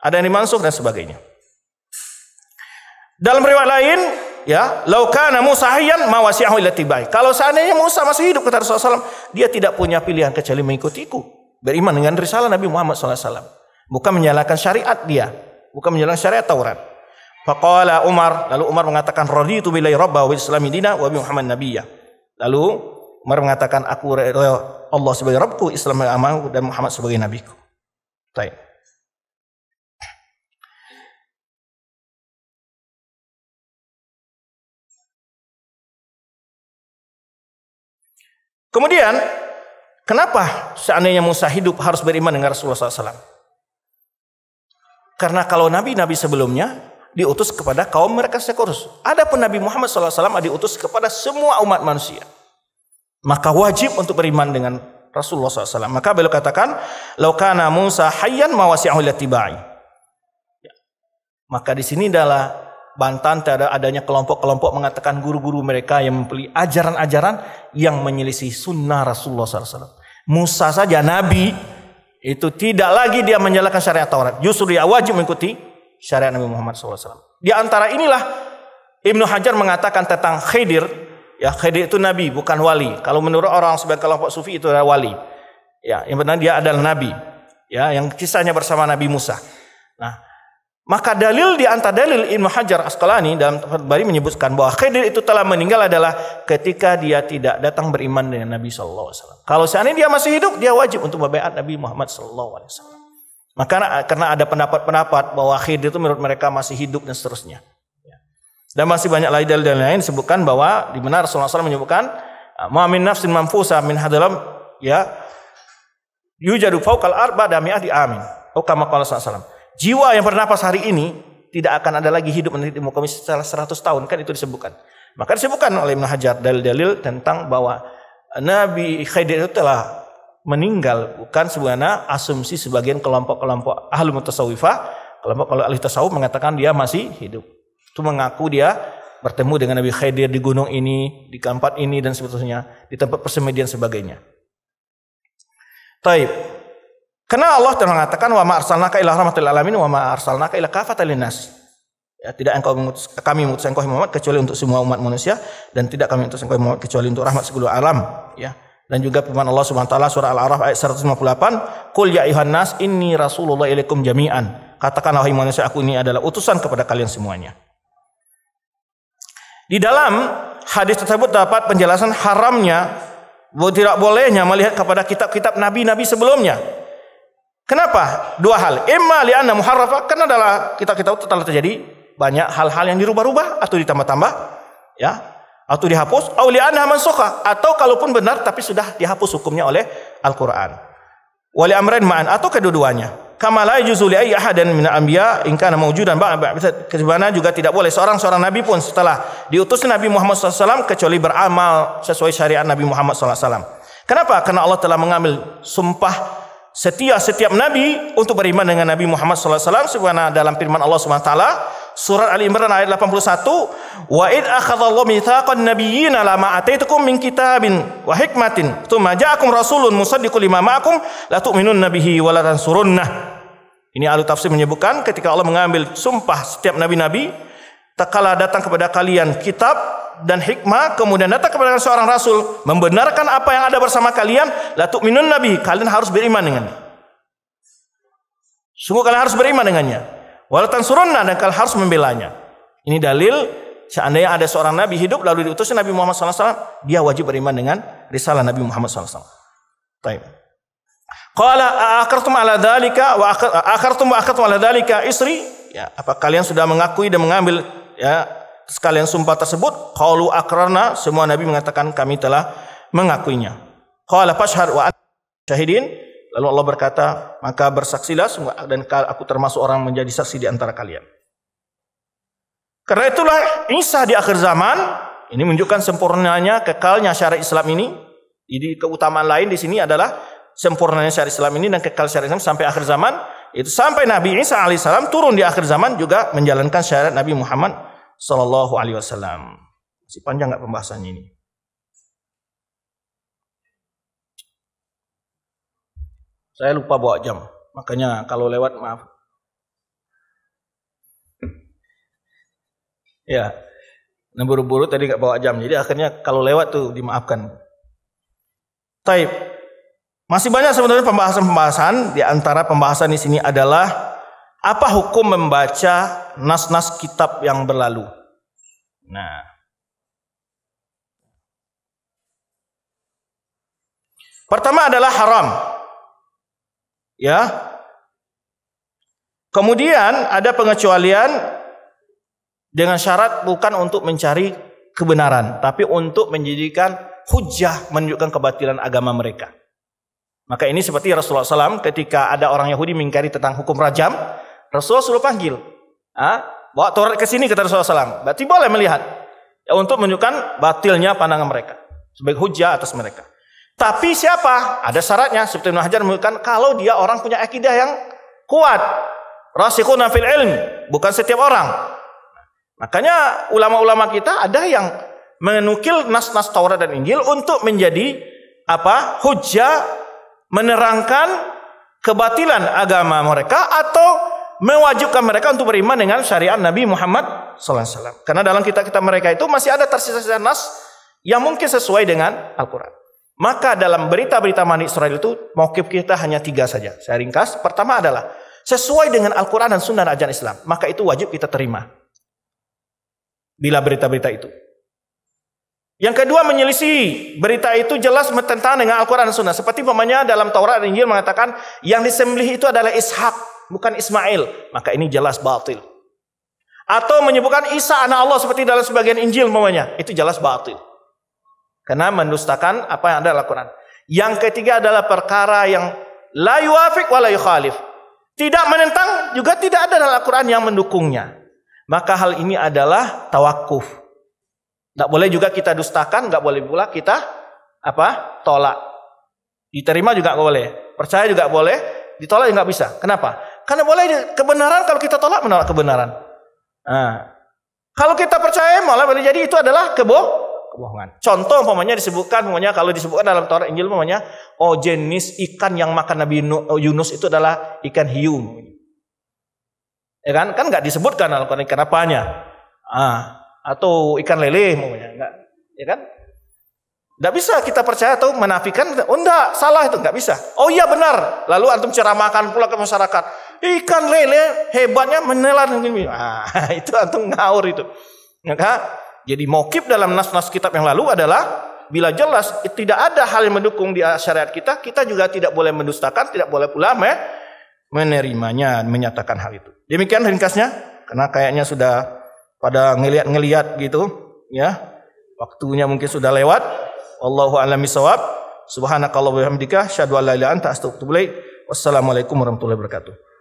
Speaker 1: ada yang dimansuh dan sebagainya. Dalam riwayat lain, ya, laukana Musa hayyan ma Kalau seandainya Musa masih hidup kata Rasulullah SAW, dia tidak punya pilihan kecuali mengikutiku. Beriman dengan risalah Nabi Muhammad SAW. Bukan menyalahkan syariat dia. Bukan menyalahkan syariat Taurat. Faqala Umar, lalu Umar mengatakan raditu bilai rabba wa islami dina wa bi Muhammad nabiya. Lalu Umar mengatakan aku Allah sebagai Rabbku, Islam amanku, dan Muhammad sebagai nabiku. Baik. Kemudian, kenapa seandainya Musa hidup harus beriman dengan Rasulullah SAW? Karena kalau nabi-nabi sebelumnya diutus kepada kaum mereka sekurus. Adapun Nabi Muhammad SAW diutus kepada semua umat manusia. Maka wajib untuk beriman dengan Rasulullah SAW. Maka beliau katakan, Laukana Musa hayyan mawasi'ahu ya. Maka di sini adalah Bantan tidak adanya kelompok-kelompok mengatakan guru-guru mereka yang membeli ajaran-ajaran yang menyelisih sunnah Rasulullah SAW. Musa saja Nabi itu tidak lagi dia menjalankan syariat Taurat. Justru dia wajib mengikuti syariat Nabi Muhammad SAW. Di antara inilah Ibnu Hajar mengatakan tentang Khidir. Ya Khidir itu Nabi bukan wali. Kalau menurut orang sebagian kelompok Sufi itu adalah wali. Ya yang benar dia adalah Nabi. Ya yang kisahnya bersama Nabi Musa. Nah maka dalil di antara dalil Ibnu Hajar Asqalani dalam Bari menyebutkan bahwa Khidir itu telah meninggal adalah ketika dia tidak datang beriman dengan Nabi Shallallahu Alaihi Wasallam. Kalau seandainya dia masih hidup, dia wajib untuk membaiat Nabi Muhammad Shallallahu Alaihi Wasallam. Maka karena ada pendapat-pendapat bahwa Khidir itu menurut mereka masih hidup dan seterusnya. Ya. Dan masih banyak lagi dalil dan lain disebutkan bahwa di benar Rasulullah SAW menyebutkan Mu'min nafsin mamfusa min hadalam ya yujadu faukal arba damiah di amin. Oh kama qala sallallahu jiwa yang bernapas hari ini tidak akan ada lagi hidup meniti di muka setelah 100 tahun kan itu disebutkan. Maka disebutkan oleh Ibnu Hajar dalil-dalil tentang bahwa Nabi Khidir itu telah meninggal bukan sebenarnya asumsi sebagian kelompok-kelompok ahli mutasawifah, kelompok kalau ahli tasawuf mengatakan dia masih hidup. Itu mengaku dia bertemu dengan Nabi Khidir di gunung ini, di tempat ini dan sebagainya di tempat persemedian sebagainya. Taib. Karena Allah telah mengatakan wa ma'arsalnaka ila rahmatil alamin wa ma'arsalnaka ila kafatal linnas. Ya, tidak engkau mengutus, kami mengutus engkau Muhammad kecuali untuk semua umat manusia dan tidak kami mengutus engkau Muhammad kecuali untuk rahmat seluruh alam, ya. Dan juga firman Allah Subhanahu wa taala surah Al-A'raf ayat 158, "Qul ya ayuhan nas inni rasulullah ilaikum jami'an." Katakanlah wahai manusia, aku ini adalah utusan kepada kalian semuanya. Di dalam hadis tersebut dapat penjelasan haramnya tidak bolehnya melihat kepada kitab-kitab nabi-nabi sebelumnya Kenapa? Dua hal. Imma li'anna muharrafa. Karena adalah kita kita telah terjadi banyak hal-hal yang dirubah-rubah atau ditambah-tambah. Ya, atau dihapus au li'anna mansukha atau kalaupun benar tapi sudah dihapus hukumnya oleh Al-Qur'an. Wali amrain ma'an atau kedua-duanya. Kama la yajuzu li ahadan min anbiya in kana mawjudan ba'da juga tidak boleh seorang seorang nabi pun setelah diutus Nabi Muhammad SAW kecuali beramal sesuai syariat Nabi Muhammad SAW. Kenapa? Karena Allah telah mengambil sumpah setia setiap nabi untuk beriman dengan Nabi Muhammad Sallallahu Alaihi SAW sebagaimana dalam firman Allah Subhanahu wa taala surat Ali Imran ayat 81 wa id akhadallahu mitsaqan nabiyyina lama ataitukum min kitabin wa hikmatin tsumma ja'akum rasulun musaddiqul lima ma'akum la tu'minun nabihi wa la tansurunnah ini ahli tafsir menyebutkan ketika Allah mengambil sumpah setiap nabi-nabi tak kalah datang kepada kalian kitab dan hikmah kemudian datang kepada seorang rasul membenarkan apa yang ada bersama kalian la minun nabi kalian harus beriman dengannya sungguh kalian harus beriman dengannya walaupun surunna dan kalian harus membelanya ini dalil seandainya ada seorang nabi hidup lalu diutusnya Nabi Muhammad SAW dia wajib beriman dengan risalah Nabi Muhammad SAW Taib. Qala akar ala dhalika wa akar wa akartum ala istri ya apa kalian sudah mengakui dan mengambil ya sekalian sumpah tersebut qalu akrarna semua nabi mengatakan kami telah mengakuinya qala fashhad wa syahidin lalu Allah berkata maka bersaksilah semua dan aku termasuk orang menjadi saksi di antara kalian karena itulah Isa di akhir zaman ini menunjukkan sempurnanya kekalnya syariat Islam ini jadi keutamaan lain di sini adalah sempurnanya syariat Islam ini dan kekal syariat Islam sampai akhir zaman itu sampai Nabi Isa alaihissalam turun di akhir zaman juga menjalankan syariat Nabi Muhammad sallallahu alaihi wasallam. Masih panjang nggak pembahasannya ini? Saya lupa bawa jam, makanya kalau lewat maaf. Ya, nah buru-buru tadi nggak bawa jam, jadi akhirnya kalau lewat tuh dimaafkan. Taib, masih banyak sebenarnya pembahasan-pembahasan. Di antara pembahasan di sini adalah apa hukum membaca nas-nas kitab yang berlalu. Nah, pertama adalah haram. Ya. Kemudian ada pengecualian dengan syarat bukan untuk mencari kebenaran, tapi untuk menjadikan hujah menunjukkan kebatilan agama mereka. Maka ini seperti Rasulullah SAW ketika ada orang Yahudi mengingkari tentang hukum rajam, Rasulullah suruh panggil. Ah, bawa Taurat ke sini kata Rasulullah SAW. Berarti boleh melihat ya, untuk menunjukkan batilnya pandangan mereka sebagai hujah atas mereka. Tapi siapa? Ada syaratnya. Seperti Ibn Hajar menunjukkan kalau dia orang punya akidah yang kuat. Rasikuna fil ilm. Bukan setiap orang. Makanya ulama-ulama kita ada yang menukil nas-nas Taurat dan Injil untuk menjadi apa hujah menerangkan kebatilan agama mereka atau mewajibkan mereka untuk beriman dengan syariat Nabi Muhammad SAW. Karena dalam kitab-kitab mereka itu masih ada tersisa-sisa nas yang mungkin sesuai dengan Al-Quran. Maka dalam berita-berita Bani Israel itu mauqif kita hanya tiga saja. Saya ringkas. Pertama adalah sesuai dengan Al-Quran dan Sunnah ajaran Islam. Maka itu wajib kita terima. Bila berita-berita itu. Yang kedua menyelisih berita itu jelas bertentangan dengan Al-Quran Sunnah. Seperti pemanya dalam Taurat dan Injil mengatakan yang disembelih itu adalah Ishak bukan Ismail. Maka ini jelas batil. Atau menyebutkan Isa anak Allah seperti dalam sebagian Injil mamanya. Itu jelas batil. Karena mendustakan apa yang ada dalam Al-Quran. Yang ketiga adalah perkara yang la yuafik wa la yukhalif. Tidak menentang juga tidak ada dalam Al-Quran yang mendukungnya. Maka hal ini adalah tawakuf Nggak boleh juga kita dustakan, nggak boleh pula kita apa? Tolak. Diterima juga nggak boleh. Percaya juga boleh, ditolak juga nggak bisa. Kenapa? Karena boleh kebenaran kalau kita tolak menolak kebenaran. Nah, kalau kita percaya malah boleh jadi itu adalah kebo kebohongan. Contoh umpamanya disebutkan umpamanya kalau disebutkan dalam Taurat Injil umpamanya oh jenis ikan yang makan Nabi oh, Yunus itu adalah ikan hiu. Ya kan? Kan nggak disebutkan dalam Quran ikan Ah, atau ikan lele maunya enggak ya kan enggak bisa kita percaya atau menafikan oh enggak salah itu enggak bisa oh iya benar lalu antum ceramahkan pula ke masyarakat ikan lele hebatnya menelan ah itu antum ngawur itu maka jadi mokib dalam nas-nas kitab yang lalu adalah bila jelas tidak ada hal yang mendukung di syariat kita, kita juga tidak boleh mendustakan, tidak boleh pula me menerimanya, menyatakan hal itu. Demikian ringkasnya, karena kayaknya sudah pada ngeliat-ngeliat gitu ya waktunya mungkin sudah lewat wallahu a'lam bisawab subhanakallahumma wa bihamdika syadwa la ilaha anta astaghfiruka wa warahmatullahi wabarakatuh